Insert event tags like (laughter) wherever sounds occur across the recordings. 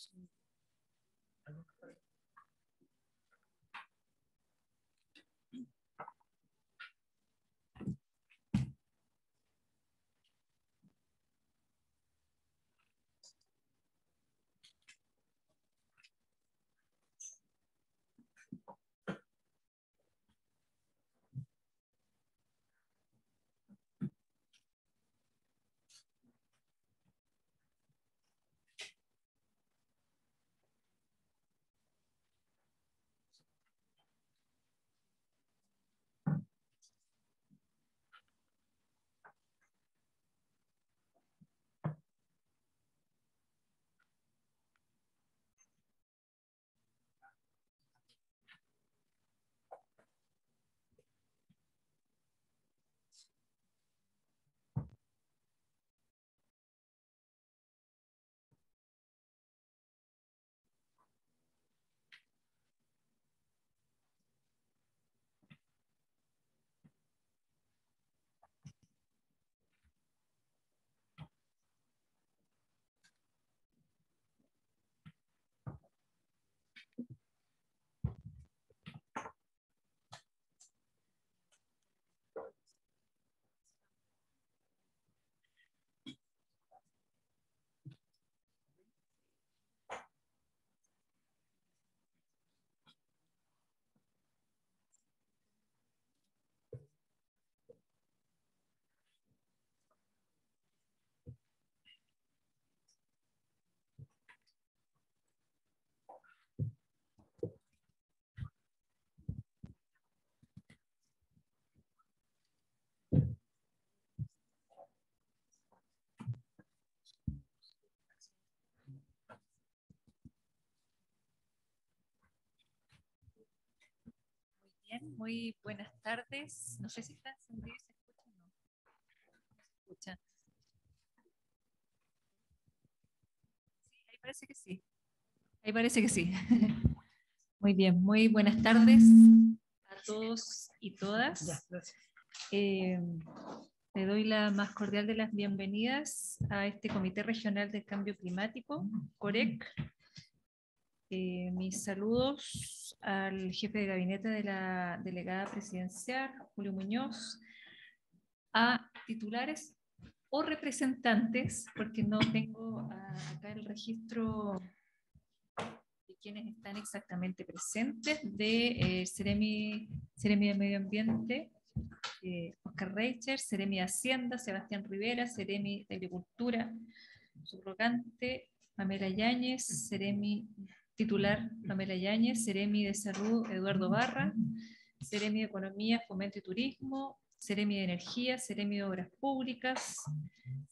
Thank you. muy buenas tardes. No sé si están encendido y se escucha Sí, ahí parece que sí. Ahí parece que sí. (laughs) Muy bien, muy buenas tardes a todos y todas. Eh, te doy la más cordial de las bienvenidas a este Comité Regional de Cambio Climático, mm. COREC, eh, mis saludos al jefe de gabinete de la delegada presidencial, Julio Muñoz, a titulares o representantes, porque no tengo acá el registro de quienes están exactamente presentes, de Ceremi, eh, de Medio Ambiente, eh, Oscar Reicher, Ceremi Hacienda, Sebastián Rivera, Ceremi de Agricultura, subrogante, Pamela Yáñez, Ceremi titular Pamela Yáñez, Seremi de Salud Eduardo Barra, Seremi de Economía, Fomento y Turismo, Seremi de Energía, Seremi de Obras Públicas,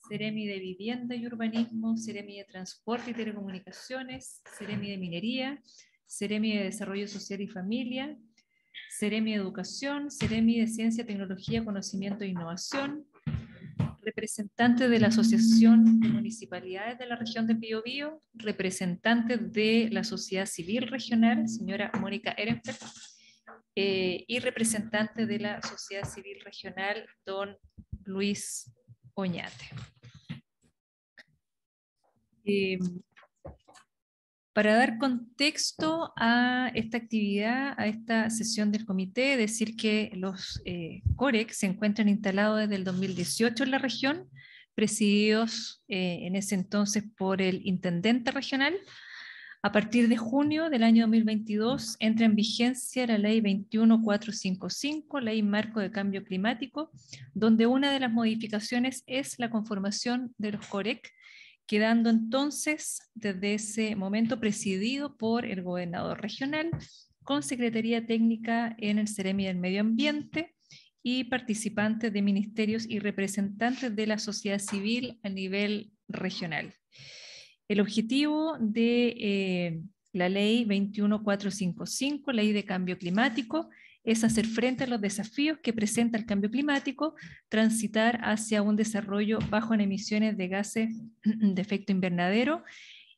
Seremi de Vivienda y Urbanismo, Seremi de Transporte y Telecomunicaciones, Seremi de Minería, Seremi de Desarrollo Social y Familia, Seremi de Educación, Seremi de Ciencia, Tecnología, Conocimiento e Innovación, Representante de la Asociación de Municipalidades de la Región de Biobío, representante de la Sociedad Civil Regional, señora Mónica Ehrenfeld, eh, y representante de la Sociedad Civil Regional, don Luis Oñate. Eh, para dar contexto a esta actividad, a esta sesión del comité, decir que los eh, COREX se encuentran instalados desde el 2018 en la región, presididos eh, en ese entonces por el intendente regional. A partir de junio del año 2022 entra en vigencia la ley 21455, ley marco de cambio climático, donde una de las modificaciones es la conformación de los COREC quedando entonces desde ese momento presidido por el gobernador regional con Secretaría Técnica en el Ceremi del Medio Ambiente y participantes de ministerios y representantes de la sociedad civil a nivel regional. El objetivo de eh, la ley 21455, ley de cambio climático, es hacer frente a los desafíos que presenta el cambio climático, transitar hacia un desarrollo bajo en emisiones de gases (clears throat) de efecto invernadero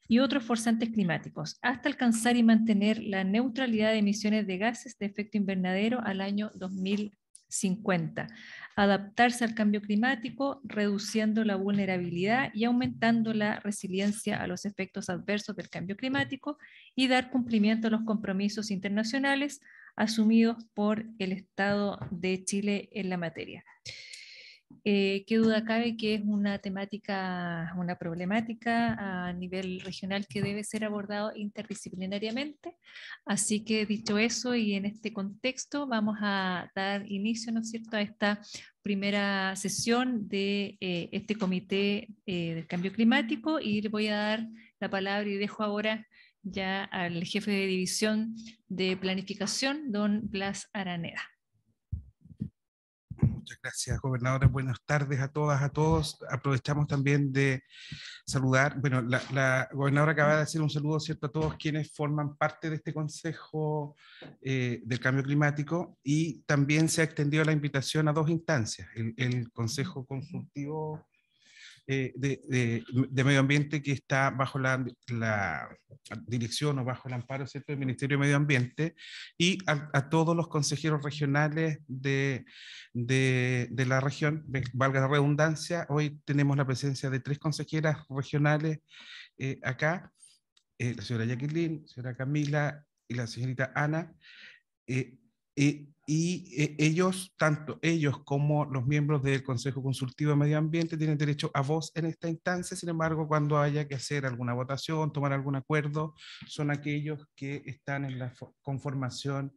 y otros forzantes climáticos, hasta alcanzar y mantener la neutralidad de emisiones de gases de efecto invernadero al año 2050, adaptarse al cambio climático, reduciendo la vulnerabilidad y aumentando la resiliencia a los efectos adversos del cambio climático y dar cumplimiento a los compromisos internacionales asumidos por el Estado de Chile en la materia. Eh, qué duda cabe que es una temática, una problemática a nivel regional que debe ser abordado interdisciplinariamente. Así que dicho eso y en este contexto vamos a dar inicio, ¿no es cierto?, a esta primera sesión de eh, este comité eh, del cambio climático y le voy a dar la palabra y dejo ahora ya al jefe de división de planificación, don Blas Araneda. Muchas gracias, gobernadora. Buenas tardes a todas, a todos. Aprovechamos también de saludar, bueno, la, gobernadora acaba de hacer un saludo, ¿cierto?, a todos quienes forman parte de este Consejo eh, del Cambio Climático y también se ha extendido la invitación a dos instancias, el, el Consejo Consultivo eh, de, Medio Ambiente que está bajo la, la, dirección o bajo el amparo del Ministerio de Medio Ambiente y a, todos los consejeros regionales de, de, la región, valga la redundancia, hoy tenemos la presencia de tres consejeras regionales eh, acá, eh, la señora Jacqueline, la señora Camila y la señorita Ana. Eh, y eh, ellos, tanto ellos como los miembros del Consejo Consultivo de Medio Ambiente, tienen derecho a voz en esta instancia. Sin embargo, cuando haya que hacer alguna votación, tomar algún acuerdo, son aquellos que están en la conformación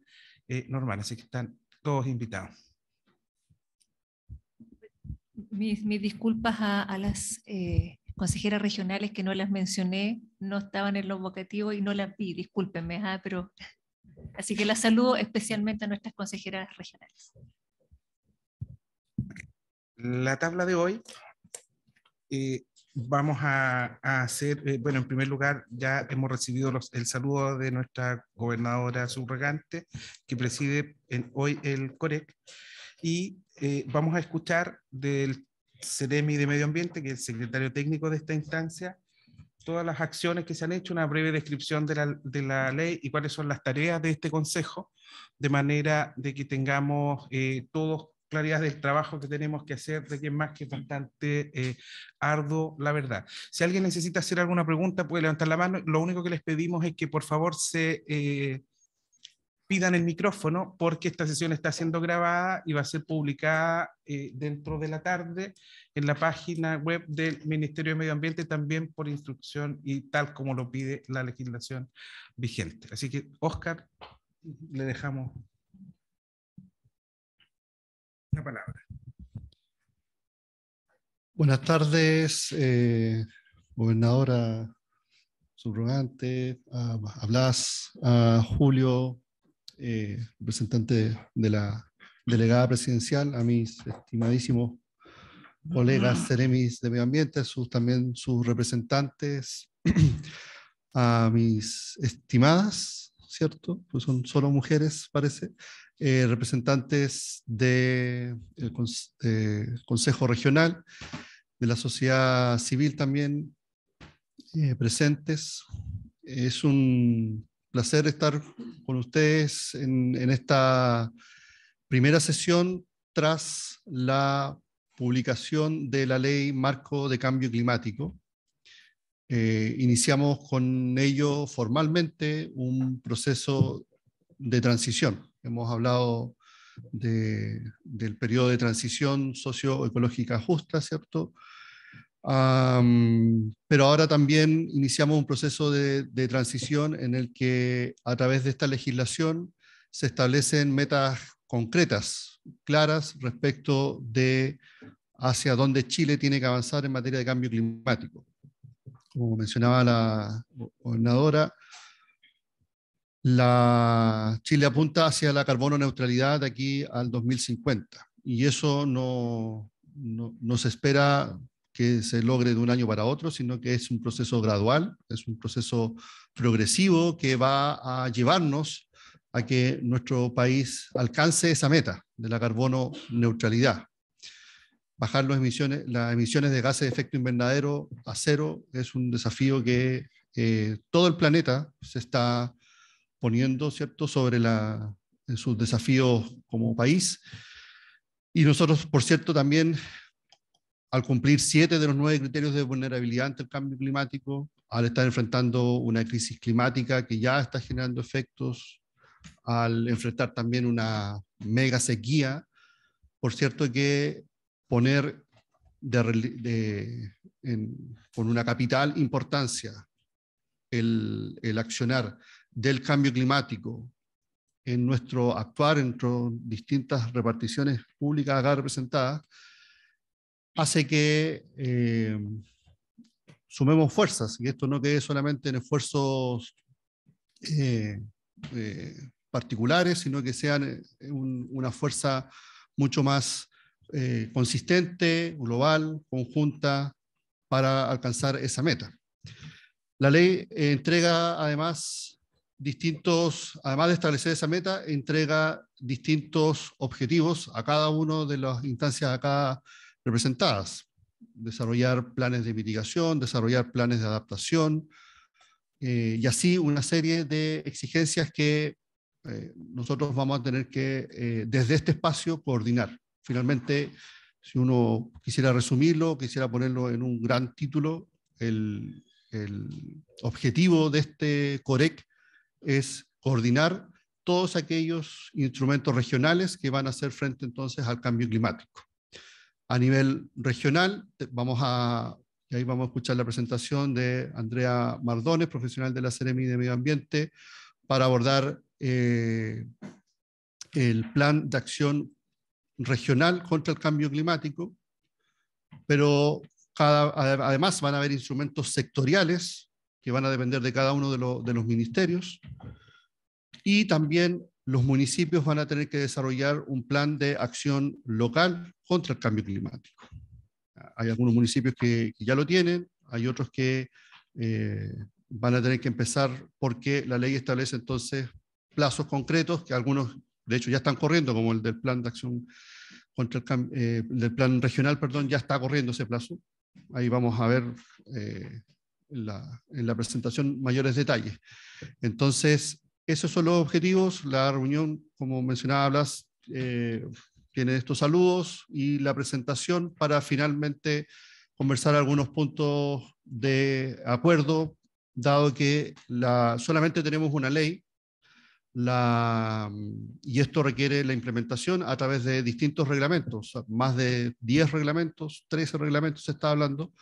eh, normal. Así que están todos invitados. Mis, disculpas a, las eh, consejeras regionales que no las mencioné, no estaban en los vocativos y no las vi, discúlpenme, ah, pero Así que la saludo especialmente a nuestras consejeras regionales. La tabla de hoy eh, vamos a, hacer, eh, bueno, en primer lugar, ya hemos recibido el saludo de nuestra gobernadora subrogante que preside hoy el COREC y eh, vamos a escuchar del CEREMI de Medio Ambiente, que es el secretario técnico de esta instancia, todas las acciones que se han hecho, una breve descripción de la, de la ley y cuáles son las tareas de este consejo, de manera de que tengamos eh, todos claridad del trabajo que tenemos que hacer, de que es más que bastante eh, arduo, la verdad. Si alguien necesita hacer alguna pregunta, puede levantar la mano. Lo único que les pedimos es que por favor se... Eh, pidan el micrófono porque esta sesión está siendo grabada y va a ser publicada eh, dentro de la tarde en la página web del Ministerio de Medio Ambiente, también por instrucción y tal como lo pide la legislación vigente. Así que, Oscar, le dejamos la palabra. Buenas tardes, eh, gobernadora subrogante, hablas, a Julio, eh, representante de la delegada presidencial, a mis estimadísimos colegas Ceremis de Medio Ambiente, sus, también sus representantes, (clears throat) a mis estimadas, ¿cierto? Pues son solo mujeres, parece, eh, representantes del de Consejo Regional, de la sociedad civil también eh, presentes. Es un placer estar con ustedes en, esta primera sesión tras la publicación de la ley marco de cambio climático. Eh, iniciamos con ello formalmente un proceso de transición. Hemos hablado del periodo de transición socioecológica justa, ¿cierto? pero ahora también iniciamos un proceso de, transición en el que a través de esta legislación se establecen metas concretas, claras respecto de hacia dónde Chile tiene que avanzar en materia de cambio climático. Como mencionaba la gobernadora, la Chile apunta hacia la carbono neutralidad de aquí al 2050 y eso no, no, nos espera que se logre de un año para otro, sino que es un proceso gradual, es un proceso progresivo que va a llevarnos a que nuestro país alcance esa meta de la carbono neutralidad. Bajar las emisiones, las emisiones de gases de efecto invernadero a cero es un desafío que eh, todo el planeta se está poniendo ¿cierto? sobre la, sus desafíos como país. Y nosotros, por cierto, también al cumplir siete de los nueve criterios de vulnerabilidad ante el cambio climático, al estar enfrentando una crisis climática que ya está generando efectos, al enfrentar también una mega sequía, por cierto que poner con una capital importancia el, accionar del cambio climático en nuestro actuar, entre distintas reparticiones públicas acá representadas, hace que eh, sumemos fuerzas y esto no quede solamente en esfuerzos eh, eh, particulares, sino que sean una fuerza mucho más consistente, global, conjunta, para alcanzar esa meta. La ley entrega además distintos, además de establecer esa meta, entrega distintos objetivos a cada uno de las instancias, a cada representadas. Desarrollar planes de mitigación, desarrollar planes de adaptación eh, y así una serie de exigencias que eh, nosotros vamos a tener que eh, desde este espacio coordinar. Finalmente, si uno quisiera resumirlo, quisiera ponerlo en un gran título, el, el objetivo de este COREC es coordinar todos aquellos instrumentos regionales que van a hacer frente entonces al cambio climático a nivel regional, vamos a, ahí vamos a escuchar la presentación de Andrea Mardones, profesional de la Ceremi de Medio Ambiente, para abordar eh, el plan de acción regional contra el cambio climático, pero cada, además van a haber instrumentos sectoriales que van a depender de cada uno de, de los ministerios y también los municipios van a tener que desarrollar un plan de acción local contra el cambio climático. Hay algunos municipios que, ya lo tienen, hay otros que eh, van a tener que empezar porque la ley establece entonces plazos concretos que algunos, de hecho, ya están corriendo, como el del plan de acción contra el cambio, eh, del plan regional, perdón, ya está corriendo ese plazo. Ahí vamos a ver eh, la, en la presentación mayores detalles. Entonces, esos son los objetivos. La reunión, como mencionaba Blas, eh, tiene estos saludos y la presentación para finalmente conversar algunos puntos de acuerdo, dado que solamente tenemos una ley y esto requiere la implementación a través de distintos reglamentos, más de 10 reglamentos, 13 reglamentos se está hablando,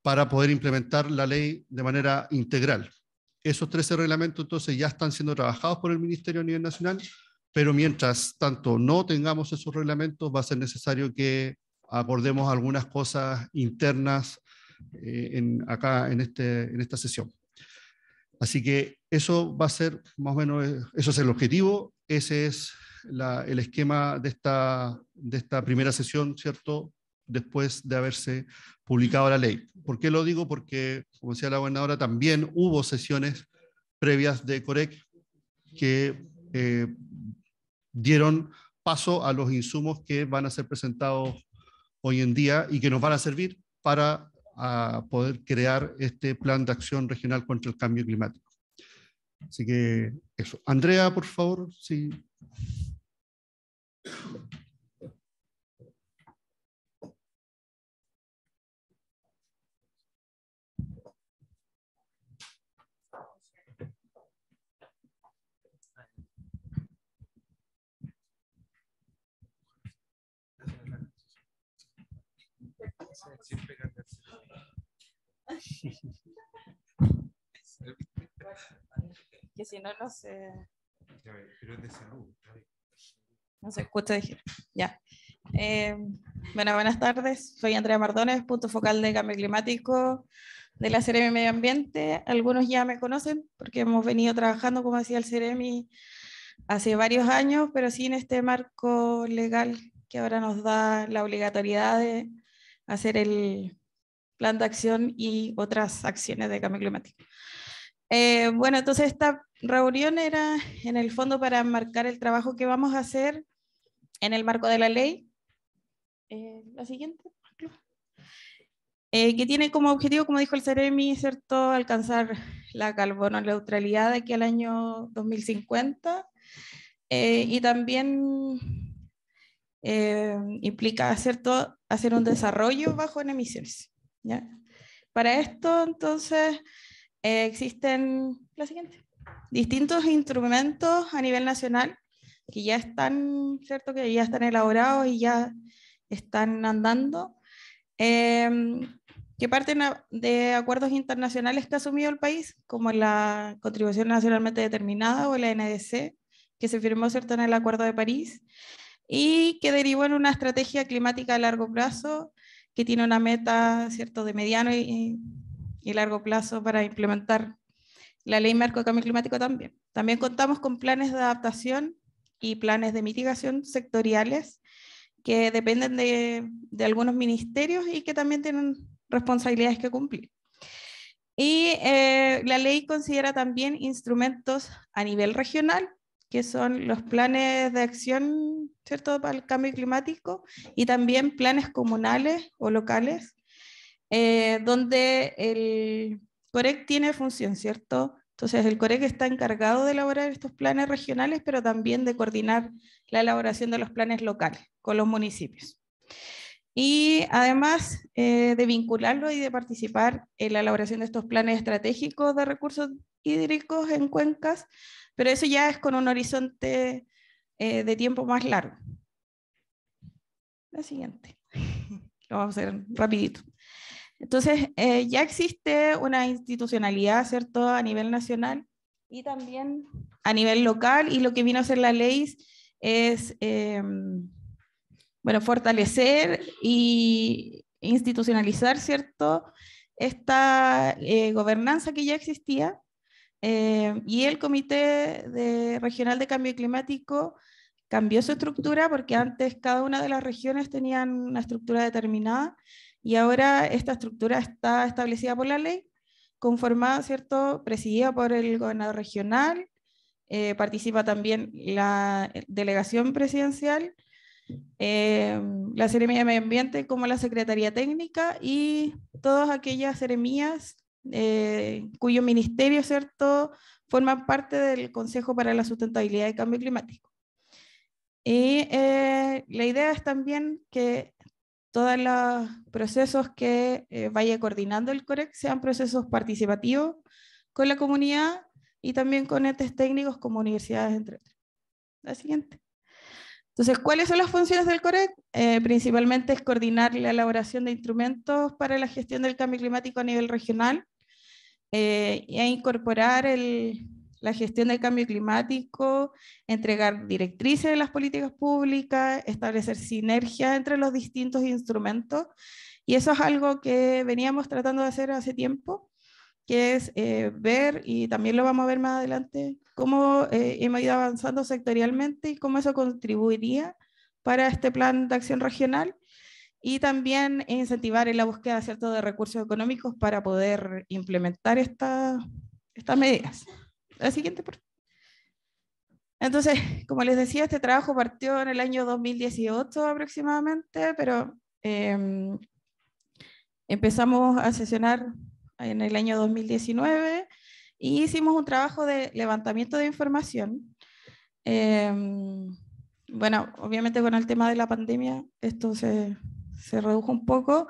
para poder implementar la ley de manera integral. Esos 13 reglamentos entonces ya están siendo trabajados por el Ministerio a nivel nacional, pero mientras tanto no tengamos esos reglamentos, va a ser necesario que acordemos algunas cosas internas eh, acá este, en, esta sesión. Así que eso va a ser más o menos, eh, eso es el objetivo, ese es el esquema de esta primera sesión, ¿cierto? después de haberse publicado la ley. ¿Por qué lo digo? Porque, como decía la gobernadora, también hubo sesiones previas de COREC que eh, dieron paso a los insumos que van a ser presentados hoy en día y que nos van a servir para poder crear este plan de acción regional contra el cambio climático. Así que eso. Andrea, por favor, sí. (laughs) que si no, no sé No se escucha, Ya. Em, bueno, buenas tardes. Soy Andrea Mardones, punto focal de cambio climático de la Ceremi Medio Ambiente. Algunos ya me conocen porque hemos venido trabajando, como decía el Ceremi, hace varios años, pero sin este marco legal que ahora nos da la obligatoriedad de hacer el plan de acción y otras acciones de cambio climático. Eh, bueno, entonces esta reunión era en el fondo para marcar el trabajo que vamos a hacer en el marco de la ley. Eh, la siguiente. Eh, que tiene como objetivo, como dijo el CEREMI, ¿cierto? alcanzar la carbono neutralidad de aquí al año 2050 y también eh, implica ¿cierto? hacer un desarrollo bajo en emisiones. Para esto, entonces, eh, existen la siguiente, distintos instrumentos a nivel nacional que ya están, ¿cierto? Que ya están elaborados y ya están andando, em, que parten de acuerdos internacionales que ha asumido el país, como la contribución nacionalmente determinada o la NDC, que se firmó, ¿cierto?, en el Acuerdo de París, y que derivó en una estrategia climática a largo plazo que tiene una meta cierto, de mediano y, largo plazo para implementar la ley marco de cambio climático también. También contamos con planes de adaptación y planes de mitigación sectoriales que dependen de, algunos ministerios y que también tienen responsabilidades que cumplir. Y eh, la ley considera también instrumentos a nivel regional que son los planes de acción, ¿cierto?, para el cambio climático y también planes comunales o locales, eh, donde el COREC tiene función, ¿cierto? Entonces, el COREC está encargado de elaborar estos planes regionales, pero también de coordinar la elaboración de los planes locales con los municipios. Y además eh, de vincularlo y de participar en la elaboración de estos planes estratégicos de recursos hídricos en cuencas, pero eso ya es con un horizonte eh, de tiempo más largo. La siguiente. (laughs) Lo vamos a hacer rapidito. Entonces, eh, ya existe una institucionalidad, ¿cierto?, a nivel nacional y también a nivel local. Y lo que vino a hacer la ley es, em, bueno, fortalecer y institucionalizar, ¿cierto?, esta eh, gobernanza que ya existía eh, y el Comité de, Regional de Cambio Climático cambió su estructura porque antes cada una de las regiones tenían una estructura determinada y ahora esta estructura está establecida por la ley, conformada, ¿cierto?, presidida por el gobernador regional, eh, participa también la eh, delegación presidencial, la Seremía de Medio Ambiente como la Secretaría Técnica y todas aquellas seremías eh, cuyo ministerio, ¿cierto?, forma parte del Consejo para la Sustentabilidad y Cambio Climático. Y eh, la idea es también que todos los procesos que eh, vaya coordinando el COREC sean procesos participativos con la comunidad y también con entes técnicos como universidades, entre otros. La siguiente. Entonces, ¿cuáles son las funciones del COREC? principalmente es coordinar la elaboración de instrumentos para la gestión del cambio climático a nivel regional, e incorporar la gestión del cambio climático, entregar directrices de las políticas públicas, establecer sinergia entre los distintos instrumentos. Y eso es algo que veníamos tratando de hacer hace tiempo, que es eh, ver, y también lo vamos a ver más adelante, cómo eh, hemos ido avanzando sectorialmente y cómo eso contribuiría para este plan de acción regional y también incentivar en la búsqueda ¿cierto? de recursos económicos para poder implementar estas estas medidas. La siguiente, Entonces, como les decía, este trabajo partió en el año 2018 aproximadamente, pero em, empezamos a sesionar en el año 2019 y e hicimos un trabajo de levantamiento de información. Em, bueno, obviamente con el tema de la pandemia, esto se, se redujo un poco,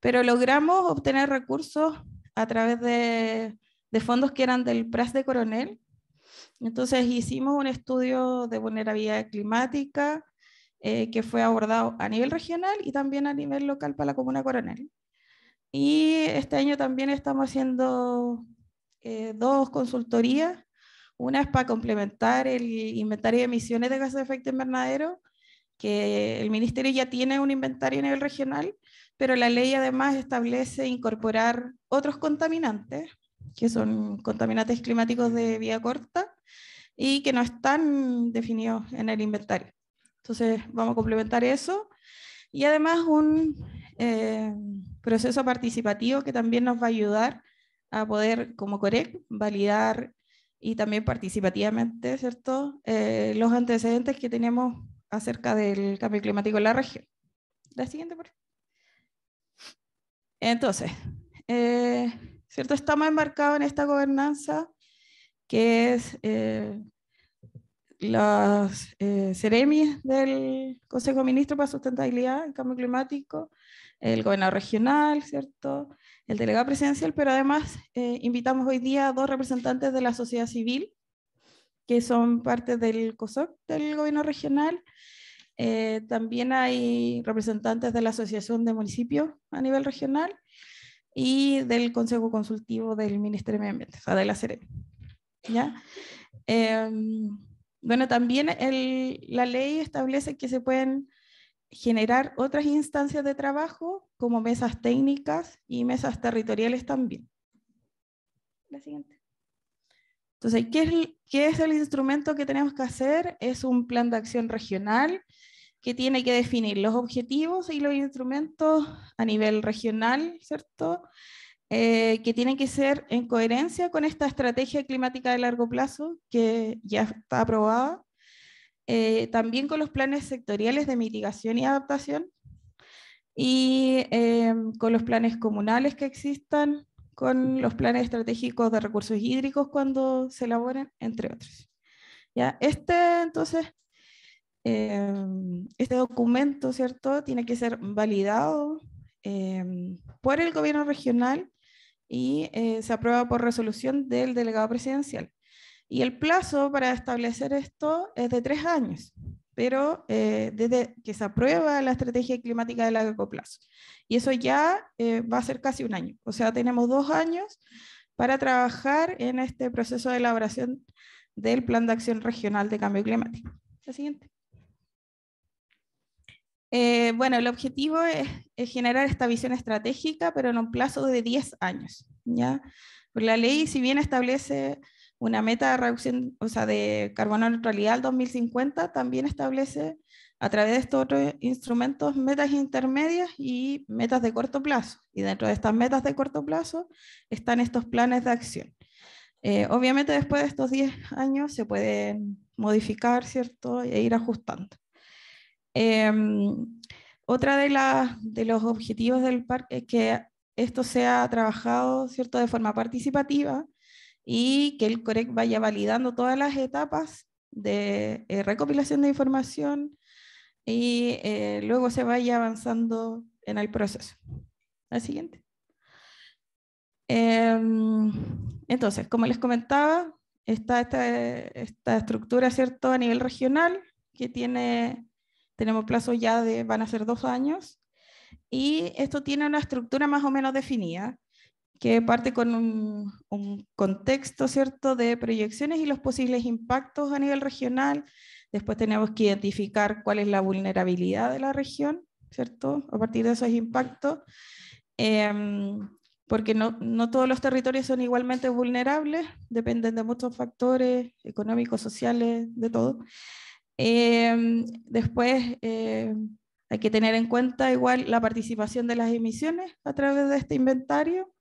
pero logramos obtener recursos a través de, fondos que eran del PRAS de Coronel. Entonces hicimos un estudio de vulnerabilidad climática eh, que fue abordado a nivel regional y también a nivel local para la Comuna Coronel. Y este año también estamos haciendo eh, dos consultorías. Una es para complementar el inventario de emisiones de gases de efecto invernadero que el Ministerio ya tiene un inventario a nivel regional, pero la ley además establece incorporar otros contaminantes, que son contaminantes climáticos de vía corta y que no están definidos en el inventario. Entonces vamos a complementar eso y además un eh, proceso participativo que también nos va a ayudar a poder, como COREC, validar y también participativamente, ¿cierto? Eh, los antecedentes que tenemos acerca del cambio climático en la región. La siguiente, por Entonces, eh, ¿cierto? Estamos enmarcado en esta gobernanza que es eh, las eh, del Consejo Ministro para Sustentabilidad y Cambio Climático, el gobernador regional, ¿cierto? el delegado presidencial, pero además eh, invitamos hoy día a dos representantes de la sociedad civil que son parte del COSOC, del gobierno regional. Eh, también hay representantes de la Asociación de Municipios a nivel regional y del Consejo Consultivo del Ministerio de Medio Ambiente, o sea, de la CEREM. ¿Ya? Em, bueno, también la ley establece que se pueden generar otras instancias de trabajo como mesas técnicas y mesas territoriales también. La siguiente. Entonces, ¿qué es, el instrumento que tenemos que hacer? Es un plan de acción regional que tiene que definir los objetivos y los instrumentos a nivel regional, ¿cierto? Eh, que tienen que ser en coherencia con esta estrategia climática de largo plazo que ya está aprobada, eh, también con los planes sectoriales de mitigación y adaptación y eh, con los planes comunales que existan con los planes estratégicos de recursos hídricos cuando se elaboren, entre otros. ¿Ya? Este, entonces, em, este documento, ¿cierto?, tiene que ser validado em, por el gobierno regional y eh, se aprueba por resolución del delegado presidencial. Y el plazo para establecer esto es de tres años, pero eh, desde que se aprueba la estrategia climática de largo plazo. Y eso ya eh, va a ser casi un año. O sea, tenemos dos años para trabajar en este proceso de elaboración del Plan de Acción Regional de Cambio Climático. La siguiente. Eh, bueno, el objetivo es, generar esta visión estratégica, pero en un plazo de 10 años. ¿ya? la ley, si bien establece una meta de reducción, o sea, de carbono neutralidad al 2050, también establece a través de estos otros instrumentos metas intermedias y metas de corto plazo. Y dentro de estas metas de corto plazo están estos planes de acción. Eh, obviamente después de estos 10 años se pueden modificar, ¿cierto? E ir ajustando. Em, otra de, de los objetivos del parque es que esto sea trabajado, ¿cierto? De forma participativa, y que el COREC vaya validando todas las etapas de eh, recopilación de información y eh, luego se vaya avanzando en el proceso. La siguiente. Em, entonces, como les comentaba, está esta, esta, estructura ¿cierto? a nivel regional que tiene, tenemos plazo ya de, van a ser dos años, y esto tiene una estructura más o menos definida que parte con un, contexto, ¿cierto?, de proyecciones y los posibles impactos a nivel regional. Después tenemos que identificar cuál es la vulnerabilidad de la región, ¿cierto?, a partir de esos impactos, em, porque no, todos los territorios son igualmente vulnerables, dependen de muchos factores económicos, sociales, de todo. Em, después... Eh, hay que tener en cuenta igual la participación de las emisiones a través de este inventario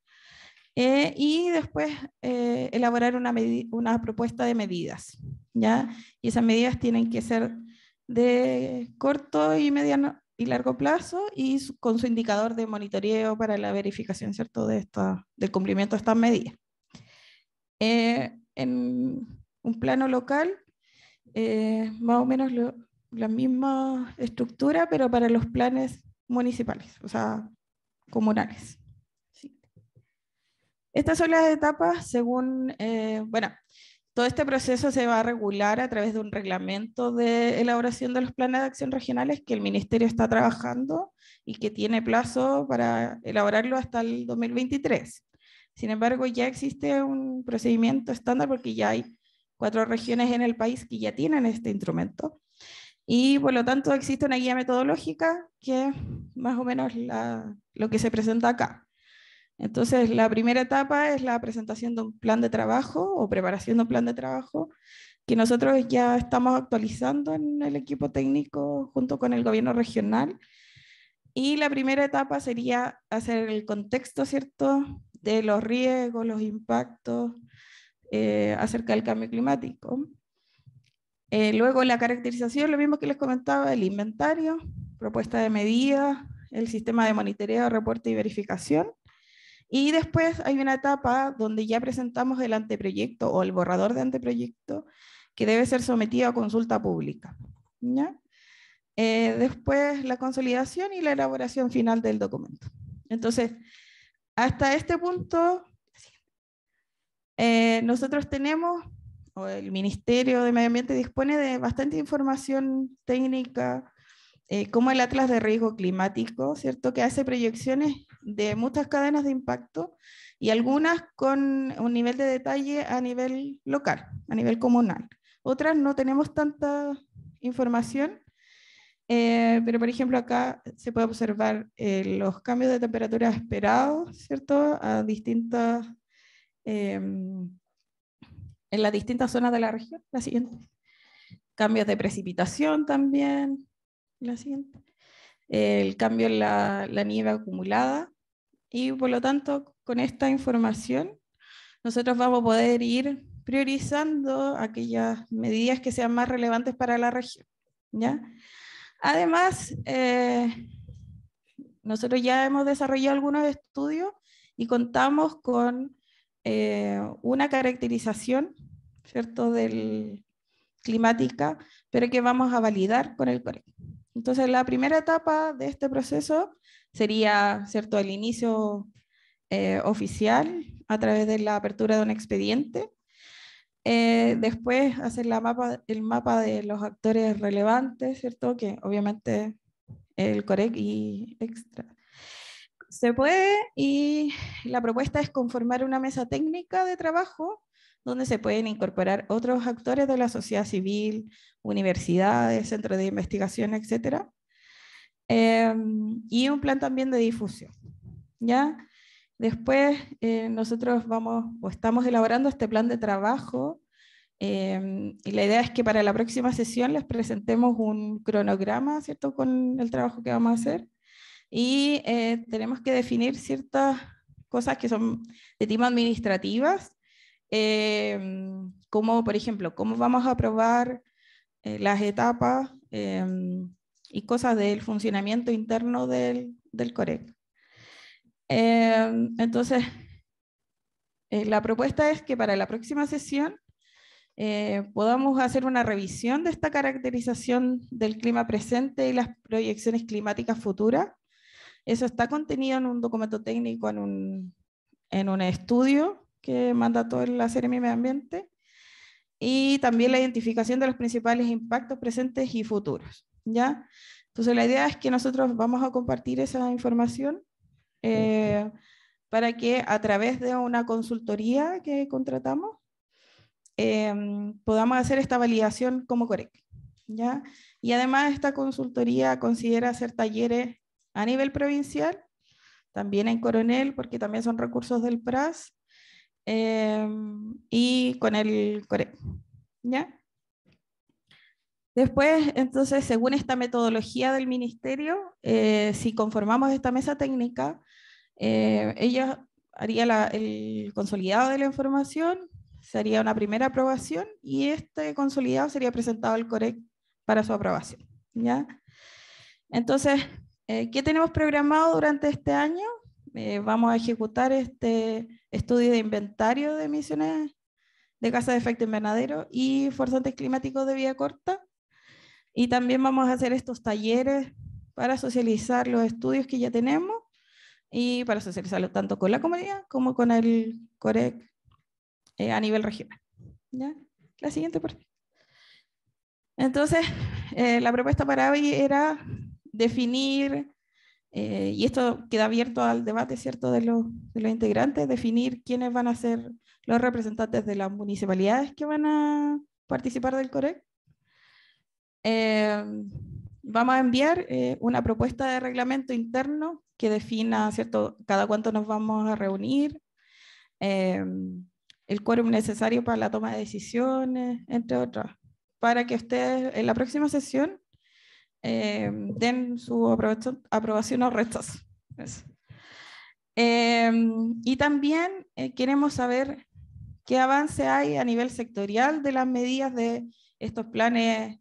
eh, y después eh, elaborar una, una, propuesta de medidas. ¿ya? Y esas medidas tienen que ser de corto y mediano y largo plazo y con su indicador de monitoreo para la verificación ¿cierto? De esta, del cumplimiento de estas medidas. Eh, en un plano local, más o menos la misma estructura, pero para los planes municipales, o sea, comunales. Estas son las etapas según, eh, bueno, todo este proceso se va a regular a través de un reglamento de elaboración de los planes de acción regionales que el Ministerio está trabajando y que tiene plazo para elaborarlo hasta el 2023. Sin embargo, ya existe un procedimiento estándar porque ya hay cuatro regiones en el país que ya tienen este instrumento. Y por lo tanto existe una guía metodológica que más o menos lo que se presenta acá. Entonces, la primera etapa es la presentación de un plan de trabajo o preparación de un plan de trabajo que nosotros ya estamos actualizando en el equipo técnico junto con el gobierno regional. Y la primera etapa sería hacer el contexto, ¿cierto?, de los riesgos, los impactos eh, acerca del cambio climático. Eh, luego la caracterización, lo mismo que les comentaba, el inventario, propuesta de medidas, el sistema de monitoreo, reporte y verificación. Y después hay una etapa donde ya presentamos el anteproyecto o el borrador de anteproyecto que debe ser sometido a consulta pública. Eh, después la consolidación y la elaboración final del documento. Entonces, hasta este punto, eh, nosotros tenemos, o el Ministerio de Medio Ambiente dispone de bastante información técnica, eh, como el Atlas de Riesgo Climático, ¿cierto? Que hace proyecciones de muchas cadenas de impacto y algunas con un nivel de detalle a nivel local, a nivel comunal. Otras no tenemos tanta información, eh, pero por ejemplo acá se puede observar eh, los cambios de temperatura esperados, ¿cierto? A distintas, em, en las distintas zonas de la región, la siguiente. Cambios de precipitación también, la siguiente, el cambio en la, nieve acumulada y por lo tanto con esta información nosotros vamos a poder ir priorizando aquellas medidas que sean más relevantes para la región. ¿ya? Además, eh, nosotros ya hemos desarrollado algunos estudios y contamos con eh, una caracterización ¿cierto? Del, climática, pero que vamos a validar con el correcto. Entonces, la primera etapa de este proceso sería, ¿cierto?, el inicio eh, oficial a través de la apertura de un expediente. Eh, después, hacer la mapa, el mapa de los actores relevantes, ¿cierto?, que obviamente el COREC y extra. Se puede y la propuesta es conformar una mesa técnica de trabajo donde se pueden incorporar otros actores de la sociedad civil, universidades, centros de investigación, etc. Em, y un plan también de difusión. ¿ya? Después eh, nosotros vamos o estamos elaborando este plan de trabajo em, y la idea es que para la próxima sesión les presentemos un cronograma, ¿cierto?, con el trabajo que vamos a hacer. Y eh, tenemos que definir ciertas cosas que son de tipo administrativas eh, em, como, por ejemplo, cómo vamos a probar eh, las etapas em, y cosas del funcionamiento interno del, del COREC. Em, entonces, eh, la propuesta es que para la próxima sesión eh, podamos hacer una revisión de esta caracterización del clima presente y las proyecciones climáticas futuras. Eso está contenido en un documento técnico, en un, en un estudio que mandató la serie Medio Ambiente, y también la identificación de los principales impactos presentes y futuros. ¿ya? Entonces la idea es que nosotros vamos a compartir esa información eh, para que a través de una consultoría que contratamos em, podamos hacer esta validación como correcta. ¿ya? Y además esta consultoría considera hacer talleres a nivel provincial, también en Coronel, porque también son recursos del PRAS, Em, y con el Corec. ¿Ya? Después, entonces, según esta metodología del ministerio, eh, si conformamos esta mesa técnica, eh, ella haría el consolidado de la información, sería una primera aprobación y este consolidado sería presentado al COREC para su aprobación. ¿ya? Entonces, eh, ¿qué tenemos programado durante este año? Eh, vamos a ejecutar este estudio de inventario de emisiones de gases de efecto invernadero y forzantes climáticos de vía corta. Y también vamos a hacer estos talleres para socializar los estudios que ya tenemos y para socializarlo tanto con la comunidad como con el COREC eh, a nivel regional. La siguiente, parte. Entonces, eh, la propuesta para hoy era definir eh, y esto queda abierto al debate, ¿cierto?, de los, integrantes, definir quiénes van a ser los representantes de las municipalidades que van a participar del COREC. Eh, vamos a enviar eh, una propuesta de reglamento interno que defina, ¿cierto?, cada cuánto nos vamos a reunir, el quórum necesario para la toma de decisiones, entre otras, para que ustedes en la próxima sesión eh, den su aprobación, o rechazo. Eh, y también eh, queremos saber qué avance hay a nivel sectorial de las medidas de estos planes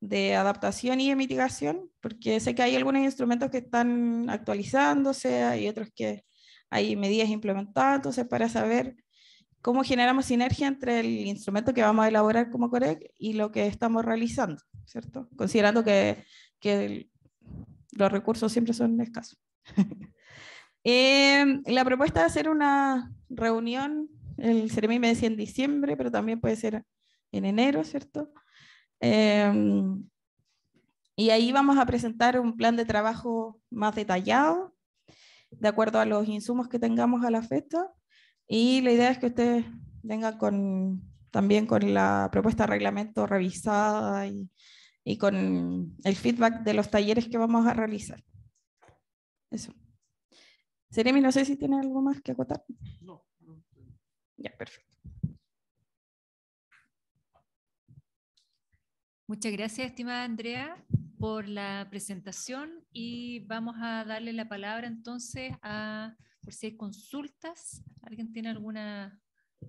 de adaptación y de mitigación, porque sé que hay algunos instrumentos que están actualizándose, hay otros que hay medidas implementadas, entonces para saber cómo generamos sinergia entre el instrumento que vamos a elaborar como COREC y lo que estamos realizando, ¿cierto? Considerando que, los recursos siempre son escasos. (laughs) Em, la propuesta de hacer una reunión, el CEREMI me decía en diciembre, pero también puede ser en enero, ¿cierto? Em, y ahí vamos a presentar un plan de trabajo más detallado, de acuerdo a los insumos que tengamos a la fecha y la idea es que usted venga con, también con la propuesta de reglamento revisada y, y con el feedback de los talleres que vamos a realizar. Eso. Seremi, no sé si tiene algo más que acotar. No. Ya, perfecto. Muchas gracias, estimada Andrea, por la presentación y vamos a darle la palabra entonces a por si hay consultas. ¿Alguien tiene alguna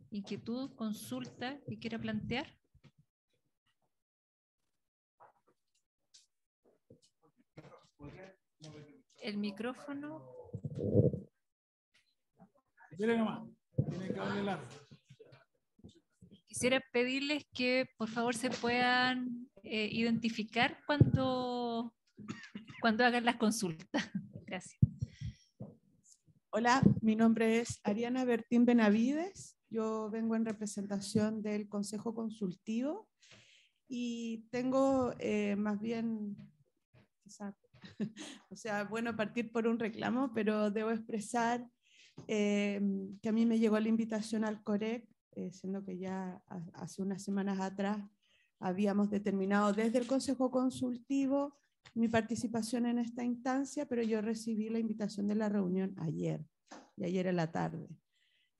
inquietud, consulta que quiera plantear? El micrófono. Quisiera pedirles que por favor se puedan eh, identificar cuando, cuando hagan las consultas. (laughs) Gracias. Hola, mi nombre es Ariana Bertín Benavides. Yo vengo en representación del Consejo Consultivo y tengo eh, más bien, (laughs) o sea, bueno, partir por un reclamo, pero debo expresar eh, que a mí me llegó la invitación al COREC, eh, siendo que ya hace unas semanas atrás habíamos determinado desde el Consejo Consultivo mi participación en esta instancia, pero yo recibí la invitación de la reunión ayer, y ayer en la tarde.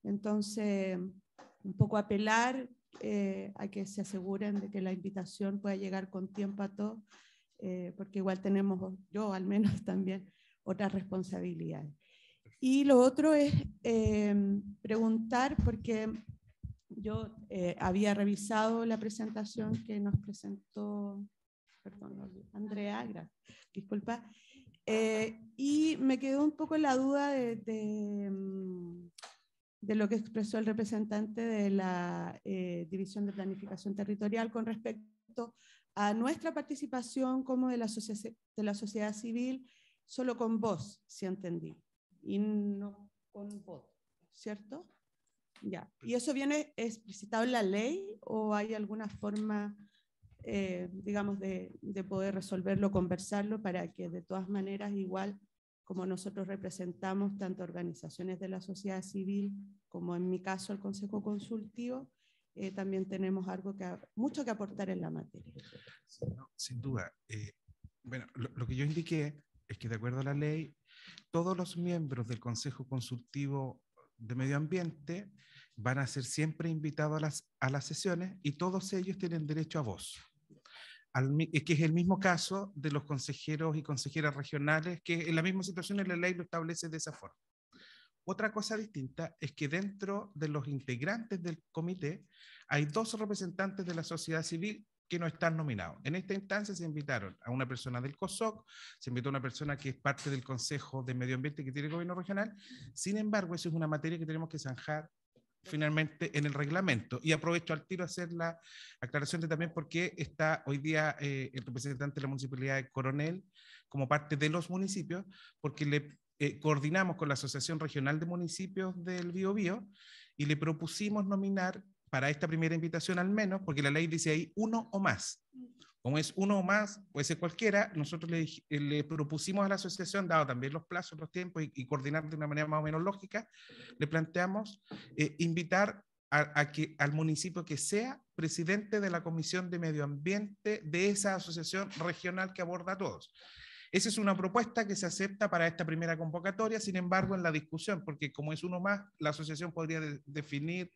Entonces, un poco apelar eh, a que se aseguren de que la invitación pueda llegar con tiempo a todos, eh, porque igual tenemos, yo al menos (laughs) también, otras responsabilidades. Y lo otro es eh, preguntar, porque yo había revisado la presentación que nos presentó perdón, Andrea, (laughs) gracias, disculpa. Eh, y me quedó un poco la duda de, de, mm, lo que expresó el representante de la eh, División de Planificación Territorial con respecto a nuestra participación como de la, de la sociedad civil, solo con voz, si entendí, y no con voto, ¿cierto? Ya. ¿Y eso viene explicitado en la ley o hay alguna forma eh, digamos, de, poder resolverlo, conversarlo, para que de todas maneras, igual como nosotros representamos tanto organizaciones de la sociedad civil como en mi caso el Consejo Consultivo, eh, también tenemos algo que, mucho que aportar en la materia. sin duda. Eh, bueno, lo, que yo indiqué es que de acuerdo a la ley, todos los miembros del Consejo Consultivo de Medio Ambiente van a ser siempre invitados a las sesiones y todos ellos tienen derecho a voz que es el mismo caso de los consejeros y consejeras regionales, que en la misma situación en la ley lo establece de esa forma. Otra cosa distinta es que dentro de los integrantes del comité hay dos representantes de la sociedad civil que no están nominados. En esta instancia se invitaron a una persona del COSOC, se invitó a una persona que es parte del Consejo de Medio Ambiente que tiene el gobierno regional. Sin embargo, eso es una materia que tenemos que zanjar finalmente en el reglamento. Y aprovecho al tiro a hacer la aclaración de también por qué está hoy día eh, el representante de la municipalidad de Coronel como parte de los municipios, porque le eh, coordinamos con la Asociación Regional de Municipios del Biobío y le propusimos nominar para esta primera invitación al menos, porque la ley dice ahí uno o más. Como es uno o más, puede ser cualquiera, nosotros le, propusimos a la asociación, dado también los plazos, los tiempos y, coordinar de una manera más o menos lógica, le planteamos eh, invitar a, que, al municipio que sea presidente de la Comisión de Medio Ambiente de esa asociación regional que aborda a todos. Esa es una propuesta que se acepta para esta primera convocatoria, sin embargo, en la discusión, porque como es uno más, la asociación podría definir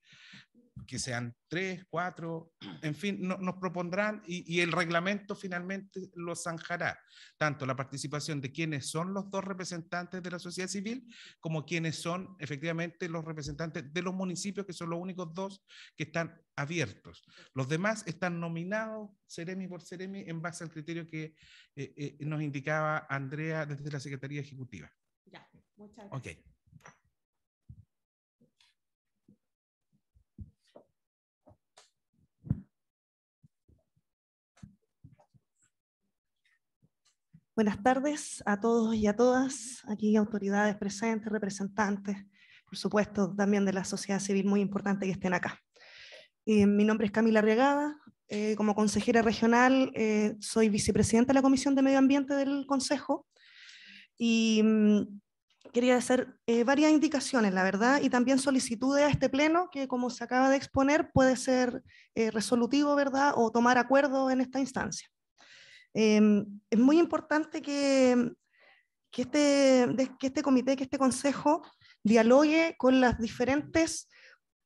que sean tres, cuatro, en fin, nos propondrán y, el reglamento finalmente lo zanjará, tanto la participación de quienes son los dos representantes de la sociedad civil como quienes son efectivamente los representantes de los municipios, que son los únicos dos que están abiertos. Los demás están nominados seremi por seremi en base al criterio que eh, eh, nos indicaba Andrea desde la Secretaría Ejecutiva. Ya, muchas gracias. Buenas tardes a todos y a todas, aquí autoridades presentes, representantes, por supuesto, también de la sociedad civil, muy importante que estén acá. Eh, mi nombre es Camila Riegada, eh, como consejera regional eh, soy vicepresidenta de la Comisión de Medio Ambiente del Consejo y mm, quería hacer varias indicaciones, la verdad, y también solicitudes a este pleno que, como se acaba de exponer, puede ser resolutivo, ¿verdad?, o tomar acuerdo en esta instancia. Em, es muy importante que, este, que este comité, que este consejo dialogue con las diferentes,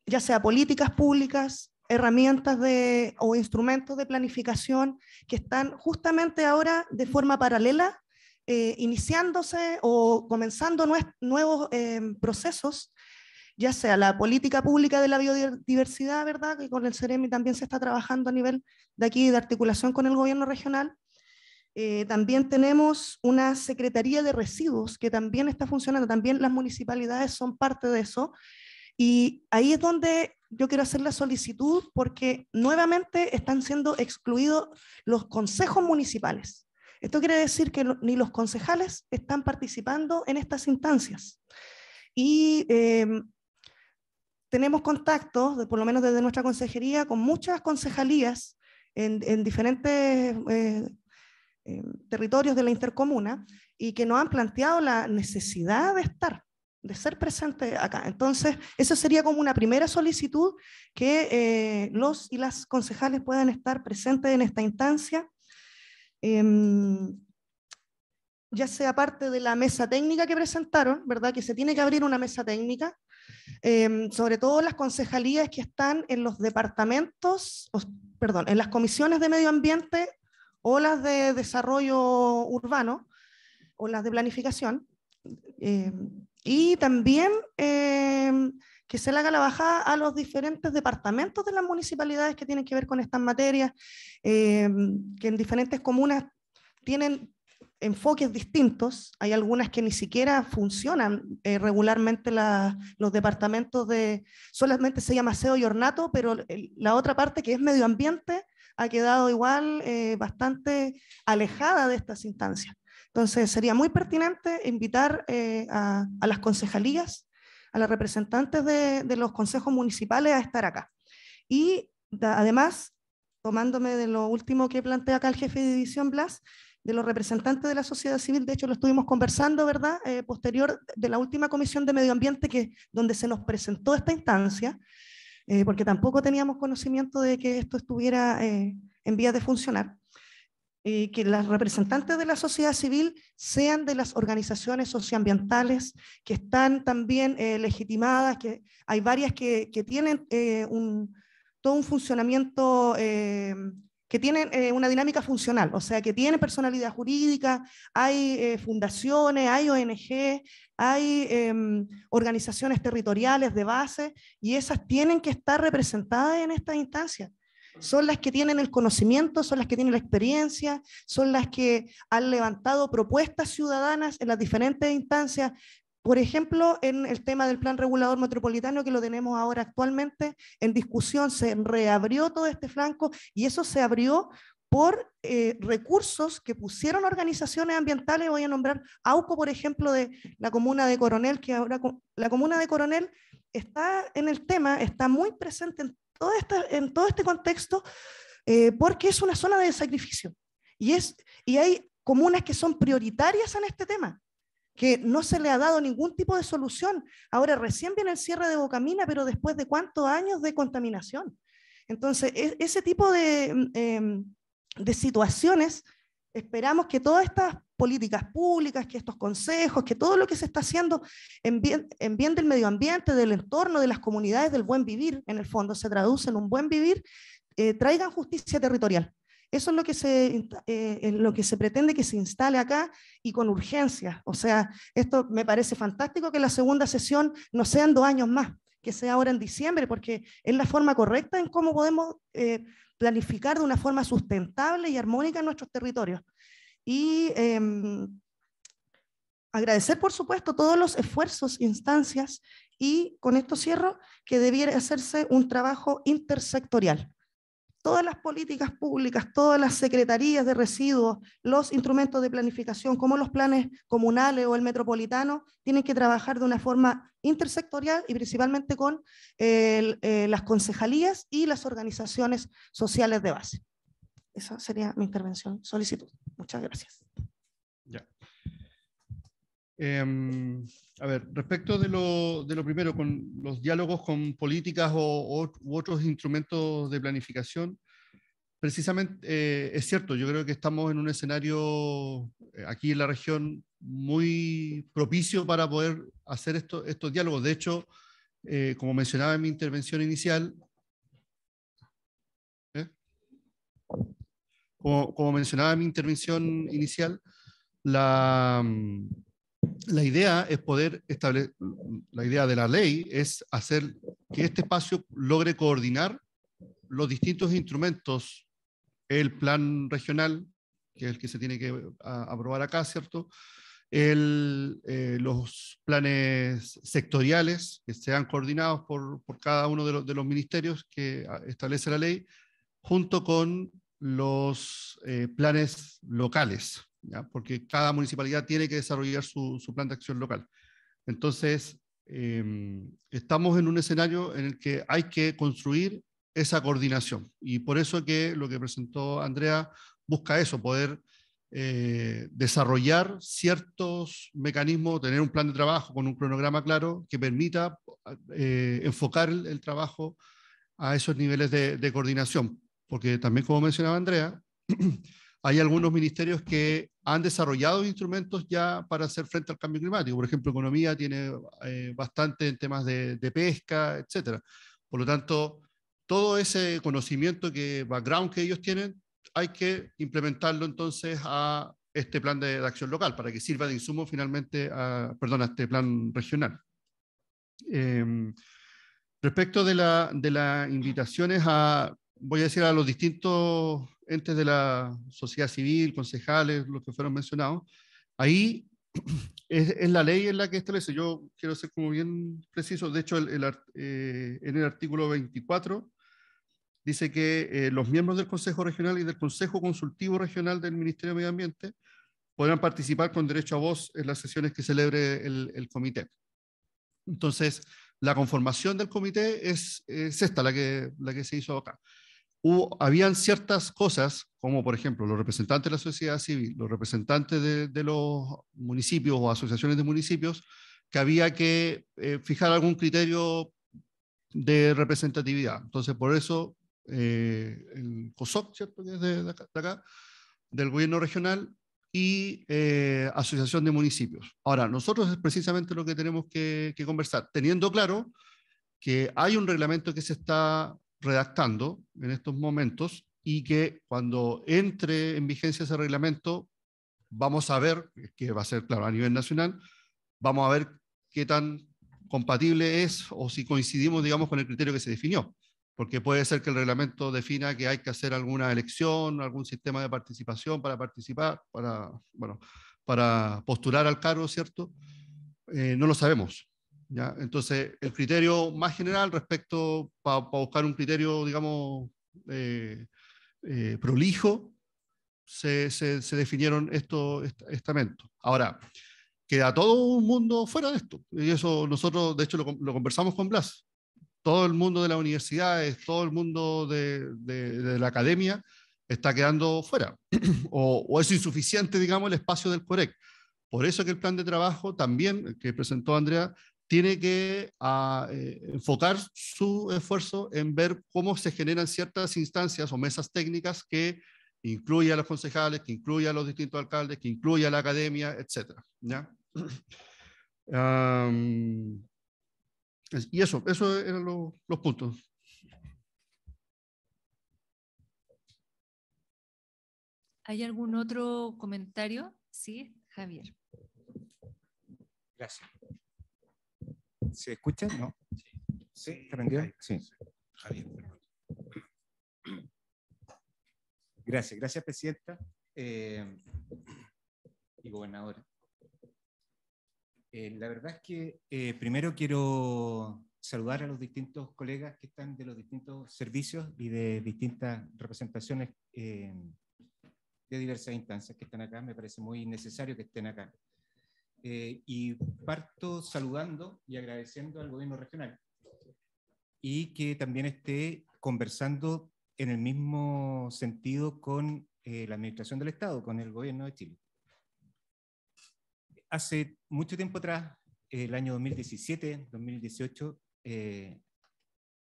ya sea políticas públicas, herramientas de, o instrumentos de planificación que están justamente ahora de forma paralela eh, iniciándose o comenzando nuevos em, procesos, ya sea la política pública de la biodiversidad, ¿verdad? Que con el CEREMI también se está trabajando a nivel de aquí de articulación con el gobierno regional, eh, también tenemos una Secretaría de Residuos que también está funcionando, también las municipalidades son parte de eso. Y ahí es donde yo quiero hacer la solicitud porque nuevamente están siendo excluidos los consejos municipales. Esto quiere decir que ni los concejales están participando en estas instancias. Y em, tenemos contactos, por lo menos desde nuestra consejería, con muchas concejalías en, diferentes eh, Em, territorios de la intercomuna y que no han planteado la necesidad de estar, de ser presente acá. Entonces, eso sería como una primera solicitud que eh, los y las concejales puedan estar presentes en esta instancia. Em, ya sea parte de la mesa técnica que presentaron, ¿verdad? Que se tiene que abrir una mesa técnica, em, sobre todo las concejalías que están en los departamentos, perdón, en las comisiones de medio ambiente o las de desarrollo urbano o las de planificación. Eh, y también eh, que se le haga la bajada a los diferentes departamentos de las municipalidades que tienen que ver con estas materias, eh, que en diferentes comunas tienen enfoques distintos. Hay algunas que ni siquiera funcionan regularmente los departamentos de, solamente se llama SEO y ornato, pero la otra parte que es medio ambiente ha quedado igual eh, bastante alejada de estas instancias. Entonces, sería muy pertinente invitar eh, a, las concejalías, a las representantes de, los consejos municipales a estar acá. Y además, tomándome de lo último que plantea acá el jefe de división Blas, de los representantes de la sociedad civil, de hecho lo estuvimos conversando, ¿verdad? Eh, posterior de la última comisión de medio ambiente que, donde se nos presentó esta instancia, eh, porque tampoco teníamos conocimiento de que esto estuviera eh, en vías de funcionar, y eh, que las representantes de la sociedad civil sean de las organizaciones socioambientales que están también legitimadas, que hay varias que, tienen todo un funcionamiento que tienen eh, una dinámica funcional, o sea, que tienen personalidad jurídica, hay eh, fundaciones, hay ONG, hay em, organizaciones territoriales de base, y esas tienen que estar representadas en estas instancias. Son las que tienen el conocimiento, son las que tienen la experiencia, son las que han levantado propuestas ciudadanas en las diferentes instancias por ejemplo, en el tema del plan regulador metropolitano que lo tenemos ahora actualmente en discusión, se reabrió todo este flanco y eso se abrió por eh, recursos que pusieron organizaciones ambientales. Voy a nombrar AUCO, por ejemplo, de la comuna de Coronel, que ahora la comuna de Coronel está en el tema, está muy presente en todo, este, en todo este contexto, eh, porque es una zona de sacrificio. Y, es, y hay comunas que son prioritarias en este tema que no se le ha dado ningún tipo de solución. Ahora recién viene el cierre de Bocamina, pero después de cuántos años de contaminación. Entonces, e-, ese tipo mm, em, de, situaciones, esperamos que todas estas políticas públicas, que estos consejos, que todo lo que se está haciendo en bien, del medio ambiente, del entorno, de las comunidades, del buen vivir, en el fondo se traduce en un buen vivir, eh, traigan justicia territorial. Eso es lo que se, eh, eh, lo que se pretende que se instale acá y con urgencia. O sea, esto me parece fantástico que la segunda sesión no sean dos años más, que sea ahora en diciembre, porque es la forma correcta en cómo podemos eh, planificar de una forma sustentable y armónica nuestros territorios. Y em, agradecer, por supuesto, todos los esfuerzos, instancias, y con esto cierro, que debiera hacerse un trabajo intersectorial todas las políticas públicas, todas las secretarías de residuos, los instrumentos de planificación, como los planes comunales o el metropolitano, tienen que trabajar de una forma intersectorial y principalmente con eh, las concejalías y las organizaciones sociales de base. Esa sería mi intervención. Solicitud. Muchas gracias. Em, a ver, respecto de lo, primero, con los diálogos con políticas o, u otros instrumentos de planificación, precisamente eh, es cierto, yo creo que estamos en un escenario eh, aquí en la región muy propicio para poder hacer estos diálogos. De hecho, eh, como mencionaba en mi intervención inicial, como, como, mencionaba en mi intervención inicial, la mm, la idea es poder establecer, la idea de la ley es hacer que este espacio logre coordinar los distintos instrumentos, el plan regional, que es el que se tiene que aprobar acá, ¿cierto? Eh, los planes sectoriales que sean coordinados por, cada uno de, los ministerios que ah, establece la ley, junto con los eh, planes locales, porque cada municipalidad tiene que desarrollar su, plan de acción local. Entonces, em, estamos en un escenario en el que hay que construir esa coordinación y por eso que lo que presentó Andrea busca eso, poder eh, desarrollar ciertos mecanismos, tener un plan de trabajo con un cronograma claro que permita eh, enfocar el, trabajo a esos niveles de, de coordinación. Porque también, como mencionaba Andrea, (clears throat) Hay algunos ministerios que han desarrollado instrumentos ya para hacer frente al cambio climático. Por ejemplo, economía tiene eh, bastante en temas de, pesca, etcétera. Por lo tanto, todo ese conocimiento, que background que ellos tienen, hay que implementarlo entonces a este plan de, acción local para que sirva de insumo finalmente a, perdón, a este plan regional. Em, respecto de, la, de las invitaciones a, voy a decir, a los distintos entes de la sociedad civil, concejales, los que fueron mencionados, ahí (clears throat) es, la ley en la que establece. Yo quiero ser como bien preciso. De hecho, eh, en el artículo 24 dice que eh, los miembros del Consejo Regional y del Consejo Consultivo Regional del Ministerio de Medio Ambiente podrán participar con derecho a voz en las sesiones que celebre el, comité. Entonces, la conformación del comité es, esta, la la que se hizo acá habían ciertas cosas, como por ejemplo los representantes de la sociedad civil, los representantes de, los municipios o asociaciones de municipios, que había que eh, fijar algún criterio de representatividad. Entonces, por eso eh, el COSOC, ¿cierto? Que es de, del gobierno regional, y eh, Asociación de Municipios. Ahora, nosotros es precisamente lo que tenemos que, que, conversar, teniendo claro que hay un reglamento que se está redactando en estos momentos y que cuando entre en vigencia ese reglamento, vamos a ver, que va a ser claro a nivel nacional, vamos a ver qué tan compatible es o si coincidimos, digamos, con el criterio que se definió, porque puede ser que el reglamento defina que hay que hacer alguna elección, algún sistema de participación para participar, para, bueno, para postular al cargo, ¿cierto? Eh, no lo sabemos. Entonces, el criterio más general respecto para buscar un criterio, digamos, eh, eh, prolijo, se, definieron estos estamentos. Ahora, queda todo un mundo fuera de esto. Y eso nosotros, de hecho, lo, conversamos con Blas. Todo el mundo de las universidades, todo el mundo de, la academia está quedando fuera. (clears throat) o, o, es insuficiente, digamos, el espacio del COREC. Por eso que el plan de trabajo también, que presentó Andrea, tiene que ah, eh, enfocar su esfuerzo en ver cómo se generan ciertas instancias o mesas técnicas que incluya a los concejales, que incluya a los distintos alcaldes, que incluya a la academia, etc. (clears throat) y eso, eso eran los puntos. ¿Hay algún otro comentario? Sí, Javier. Gracias. ¿Se escucha? ¿No? Sí. ¿Prendió? Sí. Javier. Gracias, gracias, Presidenta eh, y Gobernadora. Eh, la verdad es que eh, primero quiero saludar a los distintos colegas que están de los distintos servicios y de distintas representaciones de diversas instancias que están acá. Me parece muy necesario que estén acá. Eh, y parto saludando y agradeciendo al gobierno regional y que también esté conversando en el mismo sentido con eh, la administración del Estado, con el gobierno de Chile. Hace mucho tiempo atrás, el año 2017, 2018, eh,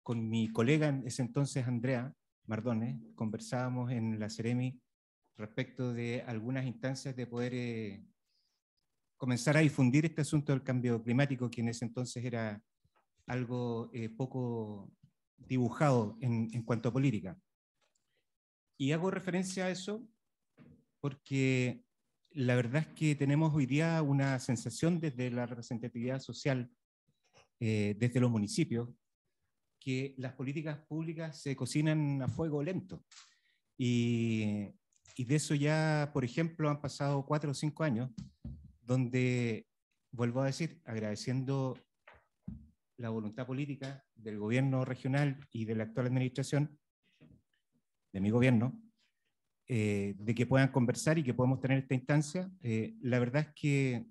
con mi colega en ese entonces, Andrea Mardones, conversábamos en la Ceremi respecto de algunas instancias de poder comenzar a difundir este asunto del cambio climático, que en ese entonces era algo eh, poco dibujado en, cuanto a política. Y hago referencia a eso porque la verdad es que tenemos hoy día una sensación desde la representatividad social, eh, desde los municipios, que las políticas públicas se cocinan a fuego lento. Y, y, de eso ya, por ejemplo, han pasado cuatro o cinco años donde, vuelvo a decir, agradeciendo la voluntad política del gobierno regional y de la actual administración, de mi gobierno, eh, de que puedan conversar y que podamos tener esta instancia. Eh, la verdad es que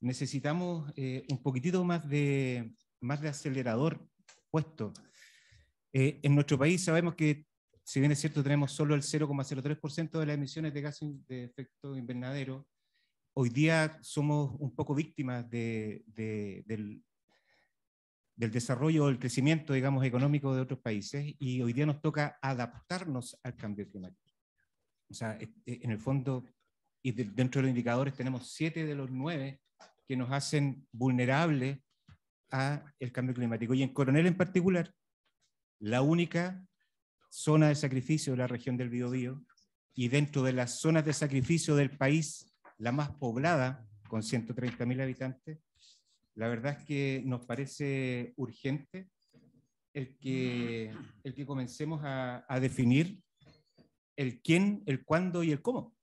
necesitamos eh, un poquitito más de, más de acelerador puesto. en nuestro país sabemos que, si bien es cierto, tenemos solo el 0,03% de las emisiones de gases de efecto invernadero, hoy día somos un poco víctimas de, del, desarrollo o el crecimiento, digamos, económico de otros países y hoy día nos toca adaptarnos al cambio climático. O sea, en el fondo, y dentro de los indicadores tenemos siete de los nueve que nos hacen vulnerables al cambio climático. Y en Coronel en particular, la única zona de sacrificio de la región del Biobío y dentro de las zonas de sacrificio del país la más poblada, con 130.000 habitantes, la verdad es que nos parece urgente el que, el que comencemos a, definir el quién, el cuándo y el cómo.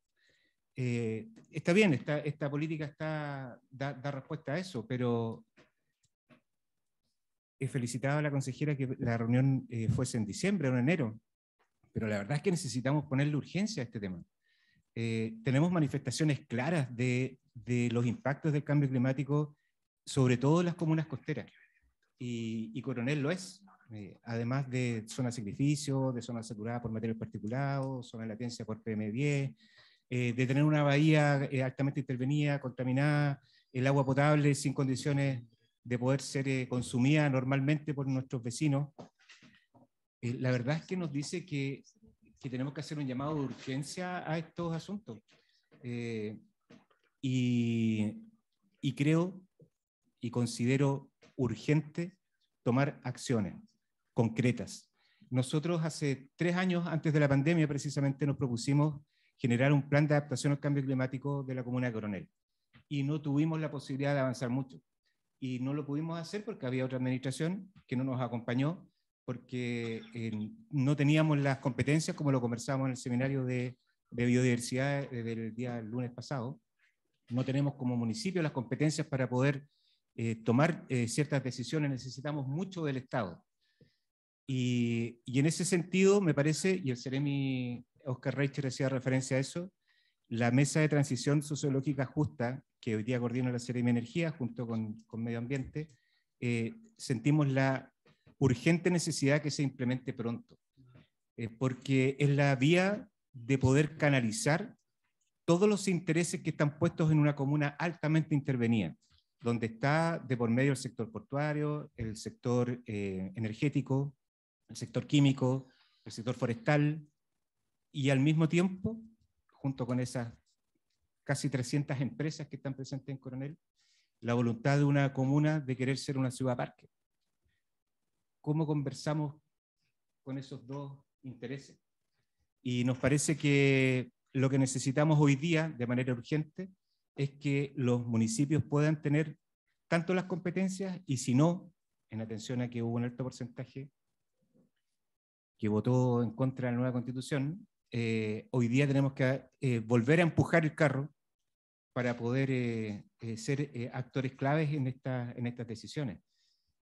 Eh, está bien, esta, esta política está, da, respuesta a eso, pero he felicitado a la consejera que la reunión eh, fuese en diciembre o en enero, pero la verdad es que necesitamos ponerle urgencia a este tema. Eh, tenemos manifestaciones claras de, los impactos del cambio climático, sobre todo en las comunas costeras. Y, Coronel lo es, eh, además de zonas de sacrificio, de zonas saturadas por material particulado, zona de latencia por PM10, eh, de tener una bahía altamente intervenida, contaminada, el agua potable sin condiciones de poder ser consumida normalmente por nuestros vecinos. la verdad es que nos dice que que tenemos que hacer un llamado de urgencia a estos asuntos. Eh, y, y creo y considero urgente tomar acciones concretas. Nosotros hace tres años, antes de la pandemia, precisamente nos propusimos generar un plan de adaptación al cambio climático de la comuna de Coronel. Y no tuvimos la posibilidad de avanzar mucho. Y no lo pudimos hacer porque había otra administración que no nos acompañó porque eh, no teníamos las competencias como lo conversamos en el seminario de, de biodiversidad eh, del día lunes pasado. No tenemos como municipio las competencias para poder eh, tomar ciertas decisiones, necesitamos mucho del Estado. Y, en ese sentido, me parece, y el Ceremi Oscar Reicher hacía referencia a eso, la mesa de transición sociológica justa, que hoy día coordina la Ceremi Energía junto con, con Medio Ambiente, sentimos la urgente necesidad que se implemente pronto, eh, porque es la vía de poder canalizar todos los intereses que están puestos en una comuna altamente intervenida, donde está de por medio el sector portuario, el sector eh, energético, el sector químico, el sector forestal, y al mismo tiempo, junto con esas casi 300 empresas que están presentes en Coronel, la voluntad de una comuna de querer ser una ciudad parque cómo conversamos con esos dos intereses. Y nos parece que lo que necesitamos hoy día de manera urgente es que los municipios puedan tener tanto las competencias y si no, en atención a que hubo un alto porcentaje que votó en contra de la nueva constitución, eh, hoy día tenemos que eh, volver a empujar el carro para poder eh, ser actores claves en, esta, en estas decisiones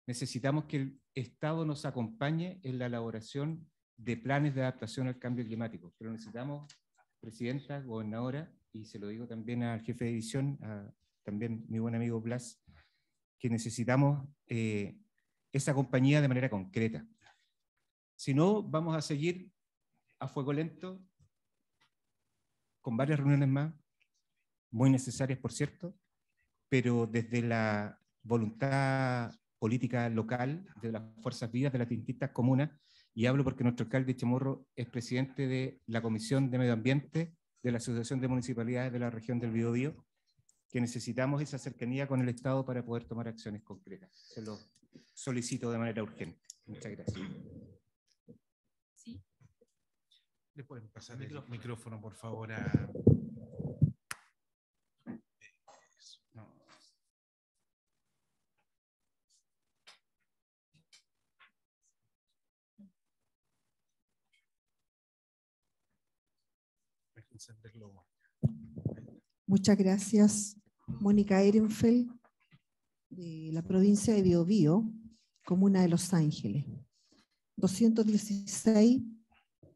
necesitamos que el Estado nos acompañe en la elaboración de planes de adaptación al cambio climático, pero necesitamos, presidenta, gobernadora, y se lo digo también al jefe de edición, también mi buen amigo Blas, que necesitamos eh, esa compañía de manera concreta. Si no, vamos a seguir a fuego lento con varias reuniones más, muy necesarias, por cierto, pero desde la voluntad política local de las fuerzas vivas de las distintas comunas. Y hablo porque nuestro alcalde Chamorro es presidente de la Comisión de Medio Ambiente de la Asociación de Municipalidades de la Región del Biobío, que necesitamos esa cercanía con el Estado para poder tomar acciones concretas. Se lo solicito de manera urgente. Muchas gracias. Sí. Le pueden pasar el micrófono, por favor, a Muchas gracias, Mónica Ehrenfeld, de la provincia de Biobío, comuna de Los Ángeles. 216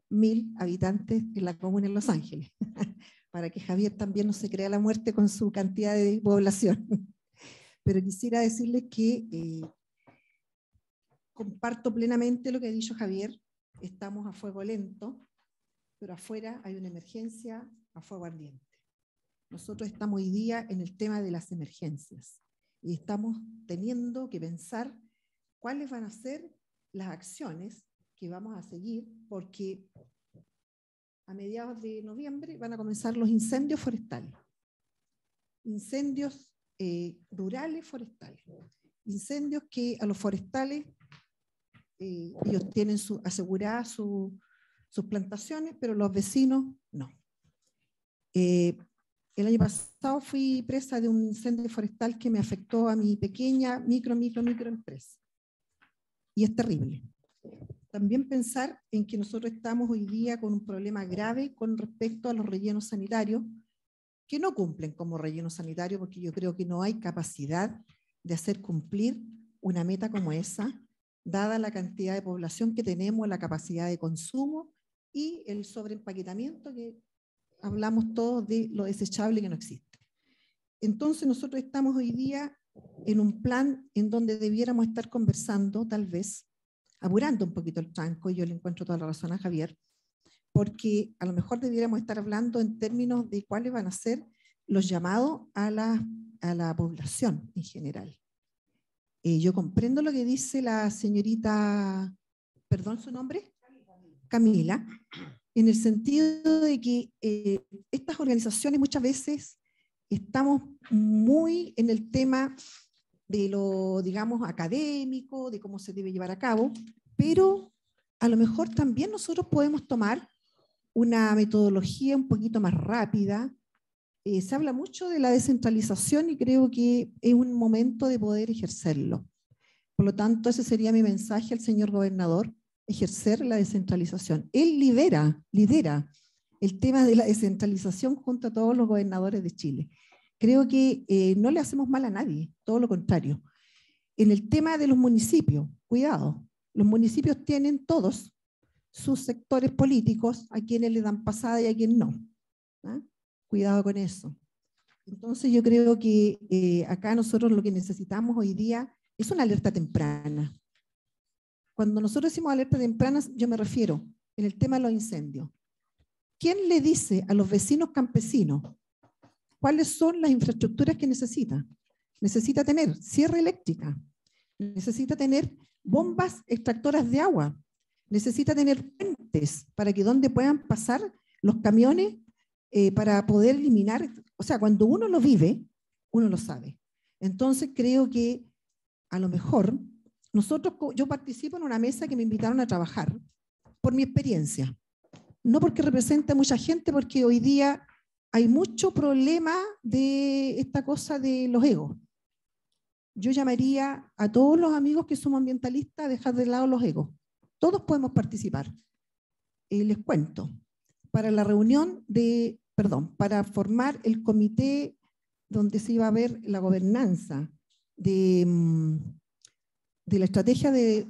mil habitantes en la comuna de Los Ángeles, (laughs) para que Javier también no se crea la muerte con su cantidad de población. (laughs) Pero quisiera decirles que eh, comparto plenamente lo que ha dicho Javier, estamos a fuego lento, pero afuera hay una emergencia a fuego ardiente. Nosotros estamos hoy día en el tema de las emergencias y estamos teniendo que pensar cuáles van a ser las acciones que vamos a seguir porque a mediados de noviembre van a comenzar los incendios forestales, incendios eh, rurales forestales, incendios que a los forestales eh, ellos tienen su, asegurada su, sus plantaciones, pero los vecinos no. Eh, el año pasado fui presa de un incendio forestal que me afectó a mi pequeña micro, micro, empresa Y es terrible. También pensar en que nosotros estamos hoy día con un problema grave con respecto a los rellenos sanitarios, que no cumplen como relleno sanitario, porque yo creo que no hay capacidad de hacer cumplir una meta como esa, dada la cantidad de población que tenemos, la capacidad de consumo y el sobreempaquetamiento que hablamos todos de lo desechable que no existe. Entonces nosotros estamos hoy día en un plan en donde debiéramos estar conversando, tal vez, apurando un poquito el tranco, y yo le encuentro toda la razón a Javier, porque a lo mejor debiéramos estar hablando en términos de cuáles van a ser los llamados a la, a la población en general. Eh, yo comprendo lo que dice la señorita, perdón su nombre, Camila, en el sentido de que eh, estas organizaciones muchas veces estamos muy en el tema de lo, digamos, académico, de cómo se debe llevar a cabo, pero a lo mejor también nosotros podemos tomar una metodología un poquito más rápida. Eh, se habla mucho de la descentralización y creo que es un momento de poder ejercerlo. Por lo tanto, ese sería mi mensaje al señor gobernador, ejercer la descentralización. Él lidera, lidera el tema de la descentralización junto a todos los gobernadores de Chile. Creo que eh, no le hacemos mal a nadie, todo lo contrario. En el tema de los municipios, cuidado, los municipios tienen todos sus sectores políticos a quienes le dan pasada y a quienes no. ¿ah? Cuidado con eso. Entonces yo creo que eh, acá nosotros lo que necesitamos hoy día es una alerta temprana. Cuando nosotros decimos alerta temprana, yo me refiero en el tema de los incendios. ¿Quién le dice a los vecinos campesinos cuáles son las infraestructuras que necesita? Necesita tener sierra eléctrica, necesita tener bombas extractoras de agua, necesita tener puentes para que donde puedan pasar los camiones eh, para poder eliminar. O sea, cuando uno lo vive, uno lo sabe. Entonces creo que a lo mejor nosotros, yo participo en una mesa que me invitaron a trabajar por mi experiencia, no porque represente a mucha gente, porque hoy día hay mucho problema de esta cosa de los egos. Yo llamaría a todos los amigos que somos ambientalistas a dejar de lado los egos. Todos podemos participar. Eh, les cuento, para la reunión de, perdón, para formar el comité donde se iba a ver la gobernanza de, mm, de la estrategia de,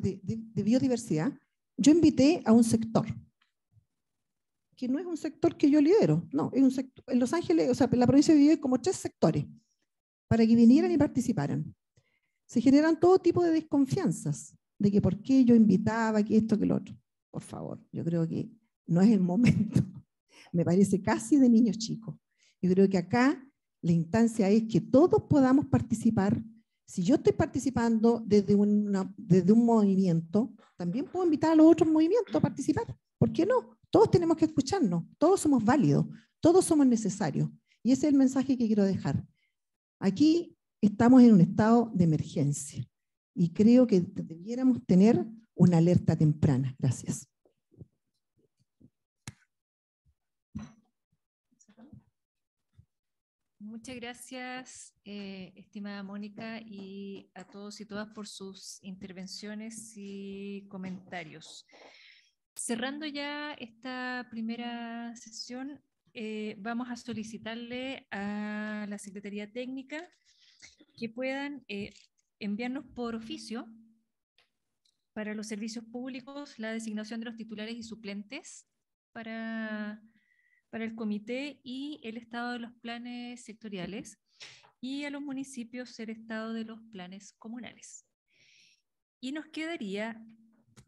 biodiversidad, yo invité a un sector, que no es un sector que yo lidero, no, es un sector, en Los Ángeles, o sea, la provincia de vive como tres sectores, para que vinieran y participaran. Se generan todo tipo de desconfianzas, de que por qué yo invitaba, que esto, que lo otro. Por favor, yo creo que no es el momento. (laughs) Me parece casi de niños chicos. Yo creo que acá la instancia es que todos podamos participar si yo estoy participando desde, desde un movimiento, también puedo invitar a los otros movimientos a participar. ¿Por qué no? Todos tenemos que escucharnos, todos somos válidos, todos somos necesarios. Y ese es el mensaje que quiero dejar. Aquí estamos en un estado de emergencia y creo que debiéramos tener una alerta temprana. Gracias. Muchas gracias, eh, estimada Mónica, y a todos y todas por sus intervenciones y comentarios. Cerrando ya esta primera sesión, eh, vamos a solicitarle a la Secretaría Técnica que puedan eh, enviarnos por oficio para los servicios públicos la designación de los titulares y suplentes para para el comité y el estado de los planes sectoriales y a los municipios el estado de los planes comunales. Y nos quedaría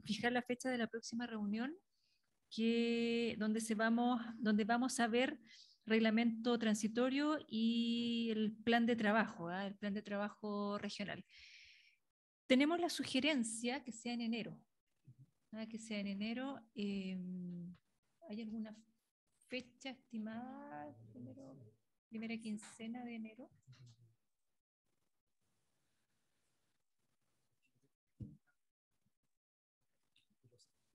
fijar la fecha de la próxima reunión que, donde, se vamos, donde vamos a ver reglamento transitorio y el plan de trabajo, ¿ah? el plan de trabajo regional. Tenemos la sugerencia que sea en enero, ¿ah? que sea en enero. Em, ¿Hay alguna fecha estimada, primera quincena de enero.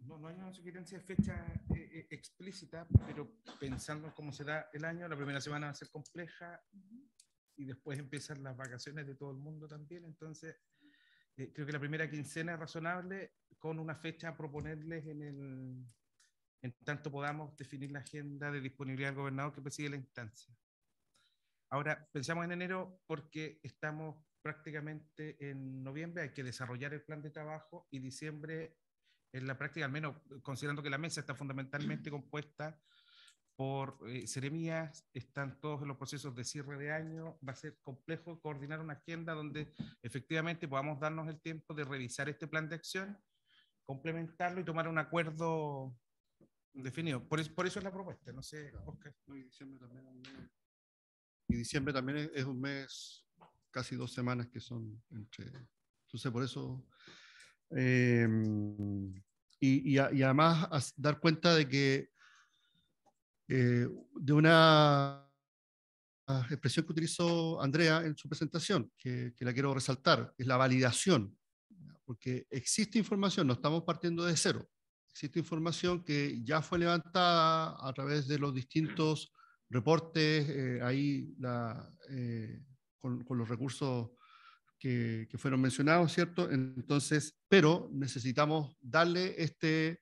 No, no hay una sugerencia de fecha eh, eh, explícita, pero pensando en cómo será el año, la primera semana va a ser compleja y después empiezan las vacaciones de todo el mundo también, entonces eh, creo que la primera quincena es razonable con una fecha a proponerles en el, en tanto podamos definir la agenda de disponibilidad del gobernador que preside la instancia. Ahora, pensamos en enero porque estamos prácticamente en noviembre, hay que desarrollar el plan de trabajo y diciembre en la práctica, al menos considerando que la mesa está fundamentalmente (clears throat) compuesta por seremías, eh, están todos en los procesos de cierre de año, va a ser complejo coordinar una agenda donde efectivamente podamos darnos el tiempo de revisar este plan de acción, complementarlo y tomar un acuerdo definido. Por, eso es la propuesta, no sé, y diciembre también es un mes, casi dos semanas que son entre... Entonces, por eso... Em, y, y, además dar cuenta de que eh, de una ah, expresión que utilizó Andrea en su presentación, que, que, la quiero resaltar, es la validación, porque existe información, no estamos partiendo de cero existe información que ya fue levantada a través de los distintos reportes, eh, ahí eh, con, los recursos que, fueron mencionados, ¿cierto? Entonces, pero necesitamos darle este,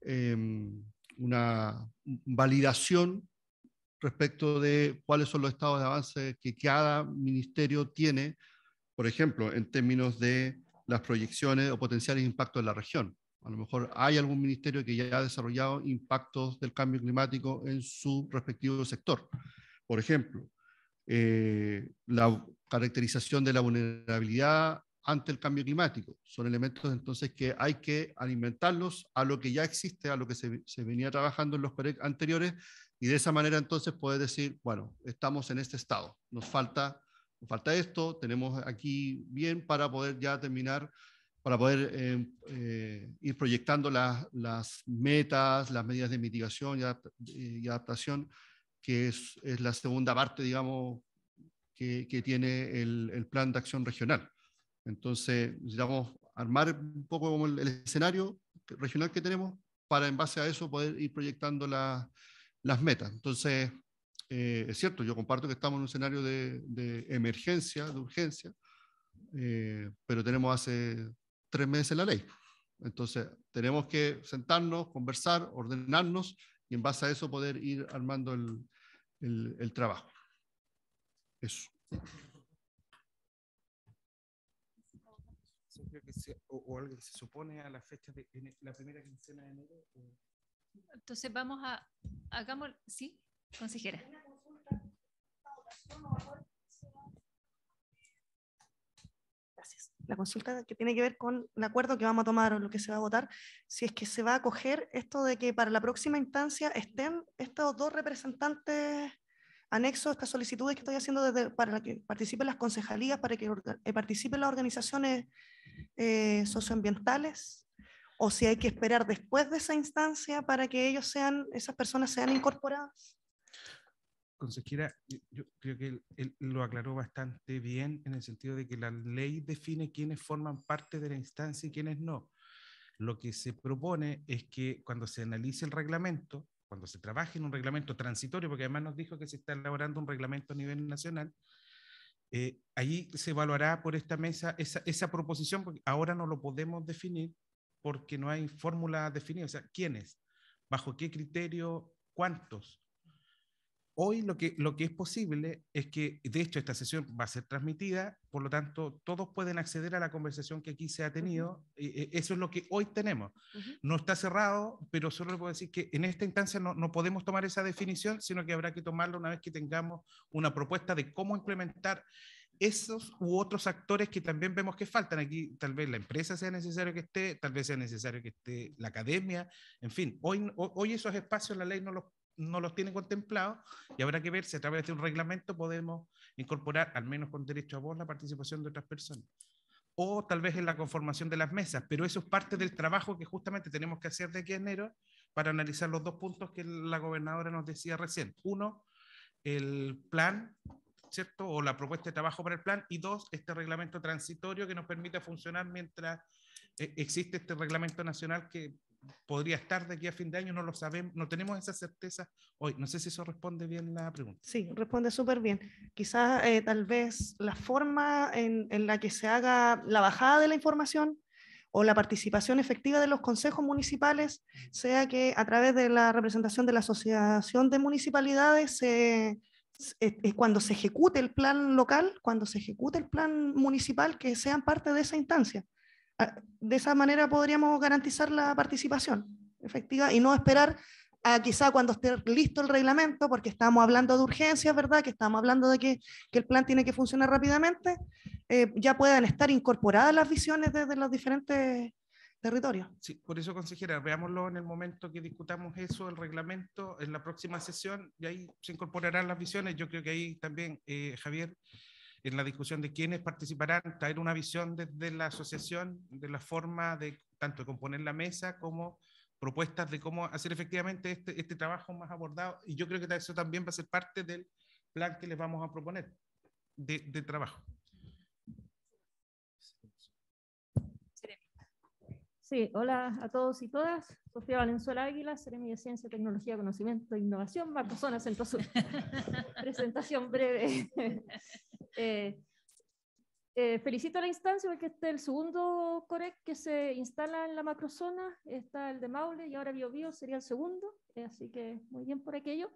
em, una validación respecto de cuáles son los estados de avance que cada ministerio tiene, por ejemplo, en términos de las proyecciones o potenciales impactos en la región. A lo mejor hay algún ministerio que ya ha desarrollado impactos del cambio climático en su respectivo sector. Por ejemplo, eh, la caracterización de la vulnerabilidad ante el cambio climático. Son elementos entonces que hay que alimentarlos a lo que ya existe, a lo que se, venía trabajando en los anteriores, y de esa manera entonces poder decir, bueno, estamos en este estado, nos falta, nos falta esto, tenemos aquí bien para poder ya terminar para poder eh, eh, ir proyectando las, metas, las medidas de mitigación y, adaptación, que es, la segunda parte, digamos, que, tiene el, plan de acción regional. Entonces, necesitamos armar un poco el, escenario regional que tenemos para en base a eso poder ir proyectando las metas. Entonces, eh, es cierto, yo comparto que estamos en un escenario de, emergencia, de urgencia, pero tenemos hace tres meses la ley. Entonces, tenemos que sentarnos, conversar, ordenarnos y en base a eso poder ir armando el, trabajo. Eso. o, se supone a la fecha de la primera quincena de enero. Entonces vamos a, hagamos, sí, consejera. la consulta que tiene que ver con el acuerdo que vamos a tomar o lo que se va a votar, si es que se va a acoger esto de que para la próxima instancia estén estos dos representantes anexos estas solicitudes que estoy haciendo para que participen las concejalías, para que eh, participen las organizaciones eh, socioambientales, o si hay que esperar después de esa instancia para que ellos sean, esas personas sean incorporadas consejera, yo creo que él, lo aclaró bastante bien en el sentido de que la ley define quiénes forman parte de la instancia y quiénes no. Lo que se propone es que cuando se analice el reglamento, cuando se trabaje en un reglamento transitorio, porque además nos dijo que se está elaborando un reglamento a nivel nacional, eh, ahí se evaluará por esta mesa esa, esa proposición, porque ahora no lo podemos definir porque no hay fórmula definida. O sea, ¿quiénes? ¿Bajo qué criterio? ¿Cuántos? Hoy lo que, lo que es posible es que, de hecho, esta sesión va a ser transmitida, por lo tanto, todos pueden acceder a la conversación que aquí se ha tenido. E, eso es lo que hoy tenemos. No está cerrado, pero solo le puedo decir que en esta instancia no, no, podemos tomar esa definición, sino que habrá que tomarlo una vez que tengamos una propuesta de cómo implementar esos u otros actores que también vemos que faltan aquí, tal vez la empresa sea necesario que esté, tal vez sea necesario que esté la academia, en fin, hoy, hoy esos espacios la ley no los no los tiene contemplados y habrá que ver si a través de un reglamento podemos incorporar, al menos con derecho a voz, la participación de otras personas. O tal vez en la conformación de las mesas, pero eso es parte del trabajo que justamente tenemos que hacer de aquí a enero para analizar los dos puntos que la gobernadora nos decía recién. Uno, el plan, ¿cierto? O la propuesta de trabajo para el plan. Y dos, este reglamento transitorio que nos permita funcionar mientras e-, existe este reglamento nacional que podría estar de aquí a fin de año, no lo sabemos, no tenemos esa certeza hoy. No sé si eso responde bien la pregunta. Sí, responde súper bien. Quizás eh, tal vez la forma en, la que se haga la bajada de la información o la participación efectiva de los consejos municipales sea que a través de la representación de la Asociación de Municipalidades cuando se ejecute el plan local, cuando se ejecute el plan municipal, que sean parte de esa instancia de esa manera podríamos garantizar la participación efectiva y no esperar a quizá cuando esté listo el reglamento, porque estamos hablando de urgencias, ¿verdad? Que estamos hablando de que, que el plan tiene que funcionar rápidamente, eh, ya puedan estar incorporadas las visiones desde los diferentes territorios. Sí, por eso, consejera, veámoslo en el momento que discutamos eso, el reglamento, en la próxima sesión, y ahí se incorporarán las visiones. Yo creo que ahí también, eh, Javier, en la discusión de quiénes participarán, traer una visión desde la asociación de la forma de tanto de componer la mesa como propuestas de cómo hacer efectivamente este, este trabajo más abordado. Y yo creo que eso también va a ser parte del plan que les vamos a proponer de, de trabajo. Sí, hola a todos y todas. Sofía Valenzuela Águila, Seremi de Ciencia, Tecnología, Conocimiento e Innovación, zona Centro Sur. (laughs) Presentación breve. Eh, eh, felicito a la instancia porque este es el segundo corec que se instala en la macrozona, está el de Maule y ahora BioBio sería el segundo, eh, así que muy bien por aquello.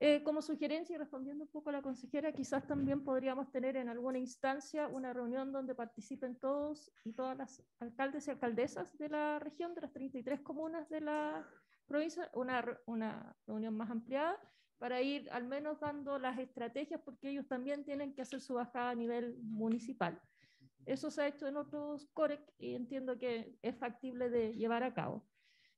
Eh, como sugerencia y respondiendo un poco a la consejera, quizás también podríamos tener en alguna instancia una reunión donde participen todos y todas las alcaldes y alcaldesas de la región, de las 33 comunas de la provincia, una, una reunión más ampliada para ir al menos dando las estrategias, porque ellos también tienen que hacer su bajada a nivel municipal. Eso se ha hecho en otros COREC y entiendo que es factible de llevar a cabo.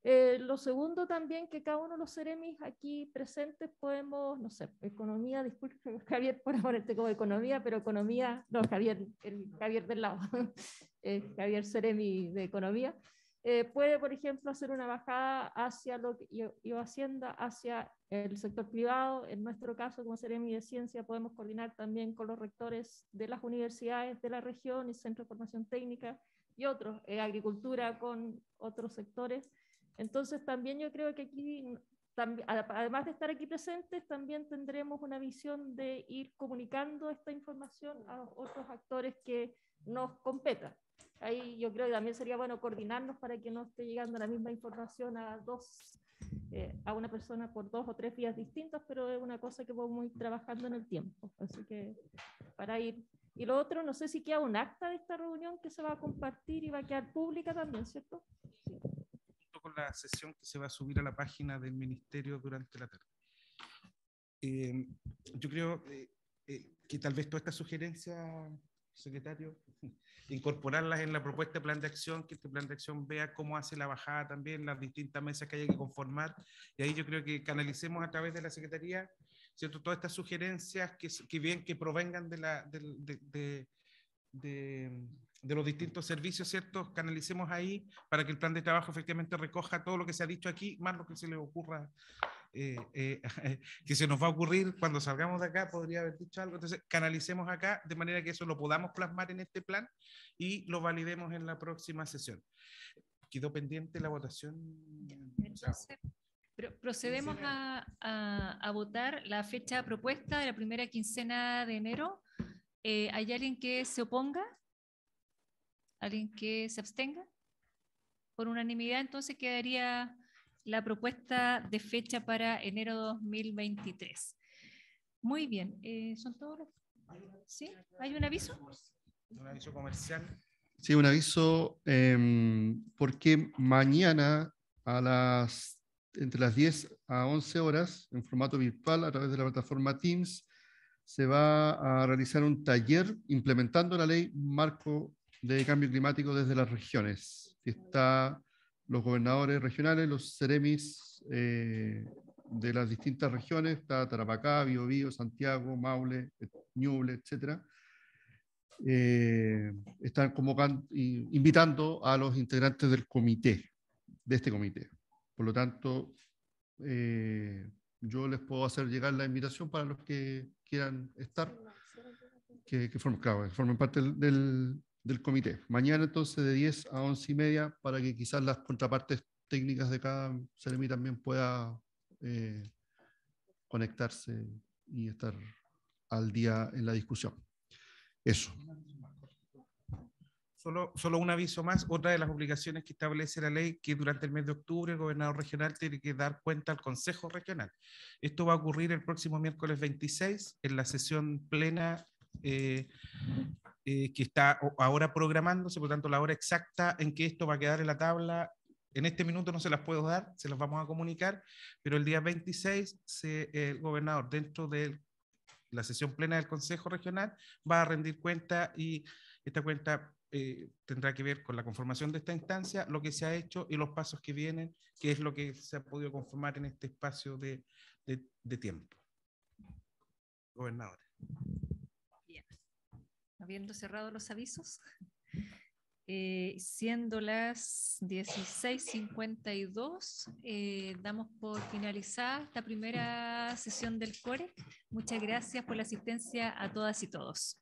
Eh, lo segundo también, que cada uno de los seremis aquí presentes podemos, no sé, economía, disculpe (laughs) Javier, por ahora como economía, pero economía, no, Javier, el Javier del lado, (laughs) eh, Javier Seremi de economía, eh, puede, por ejemplo, hacer una bajada hacia lo que yo, haciendo hacia el sector privado. En nuestro caso, como Seremi de Ciencia, podemos coordinar también con los rectores de las universidades de la región y centro de formación técnica y otros, eh, agricultura con otros sectores. Entonces, también yo creo que aquí, además de estar aquí presentes, también tendremos una visión de ir comunicando esta información a otros actores que nos competan ahí yo creo que también sería bueno coordinarnos para que no esté llegando la misma información a dos, eh, a una persona por dos o tres vías distintas, pero es una cosa que a ir trabajando en el tiempo. Así que para ir. Y lo otro, no sé si queda un acta de esta reunión que se va a compartir y va a quedar pública también, ¿cierto? Sí. con la sesión que se va a subir a la página del ministerio durante la tarde. Eh, yo creo eh, que tal vez toda esta sugerencia, secretario, incorporarlas en la propuesta de plan de acción, que este plan de acción vea cómo hace la bajada también, las distintas mesas que haya que conformar. Y ahí yo creo que canalicemos a través de la Secretaría ¿cierto? todas estas sugerencias que, bien, que provengan de, la, de los distintos servicios, ¿cierto? canalicemos ahí para que el plan de trabajo efectivamente recoja todo lo que se ha dicho aquí, más lo que se le ocurra eh, eh, (laughs) que se nos va a ocurrir cuando salgamos de acá, podría haber dicho algo. Entonces, canalicemos acá de manera que eso lo podamos plasmar en este plan y lo validemos en la próxima sesión. Quedó pendiente la votación. procedemos a, a, votar la fecha propuesta de la primera quincena de enero. Eh, ¿Hay alguien que se oponga? ¿Alguien que se abstenga? Por unanimidad, entonces quedaría la propuesta de fecha para enero 2023. Muy bien, eh, ¿son todos ¿Sí? ¿Hay un aviso? Un aviso comercial. Sí, un aviso, em, porque mañana a las, entre las 10 a 11 horas, en formato virtual, a través de la plataforma Teams, se va a realizar un taller implementando la ley marco de cambio climático desde las regiones. Está los gobernadores regionales, los seremis eh, de las distintas regiones, está Tarapacá, Biobío, Santiago, Maule, Ñuble, etc. Eh, están invitando a los integrantes del comité, de este comité. Por lo tanto, eh, yo les puedo hacer llegar la invitación para los que quieran estar, que, formen, parte del, del, del comité. Mañana entonces de 10 a 11 y media para que quizás las contrapartes técnicas de cada Ceremi también pueda eh, conectarse y estar al día en la discusión. Eso. Solo, solo, un aviso más, otra de las obligaciones que establece la ley, que durante el mes de octubre el gobernador regional tiene que dar cuenta al Consejo Regional. Esto va a ocurrir el próximo miércoles 26 en la sesión plena eh, eh, que está ahora programándose, por tanto la hora exacta en que esto va a quedar en la tabla, en este minuto no se las puedo dar, se las vamos a comunicar, pero el día 26 se, el gobernador dentro de la sesión plena del Consejo Regional va a rendir cuenta y esta cuenta eh, tendrá que ver con la conformación de esta instancia, lo que se ha hecho y los pasos que vienen, que es lo que se ha podido conformar en este espacio de, de, de tiempo. Gobernador habiendo cerrado los avisos, (laughs) eh, siendo las 16.52, eh, damos por finalizada esta primera sesión del CORE. Muchas gracias por la asistencia a todas y todos.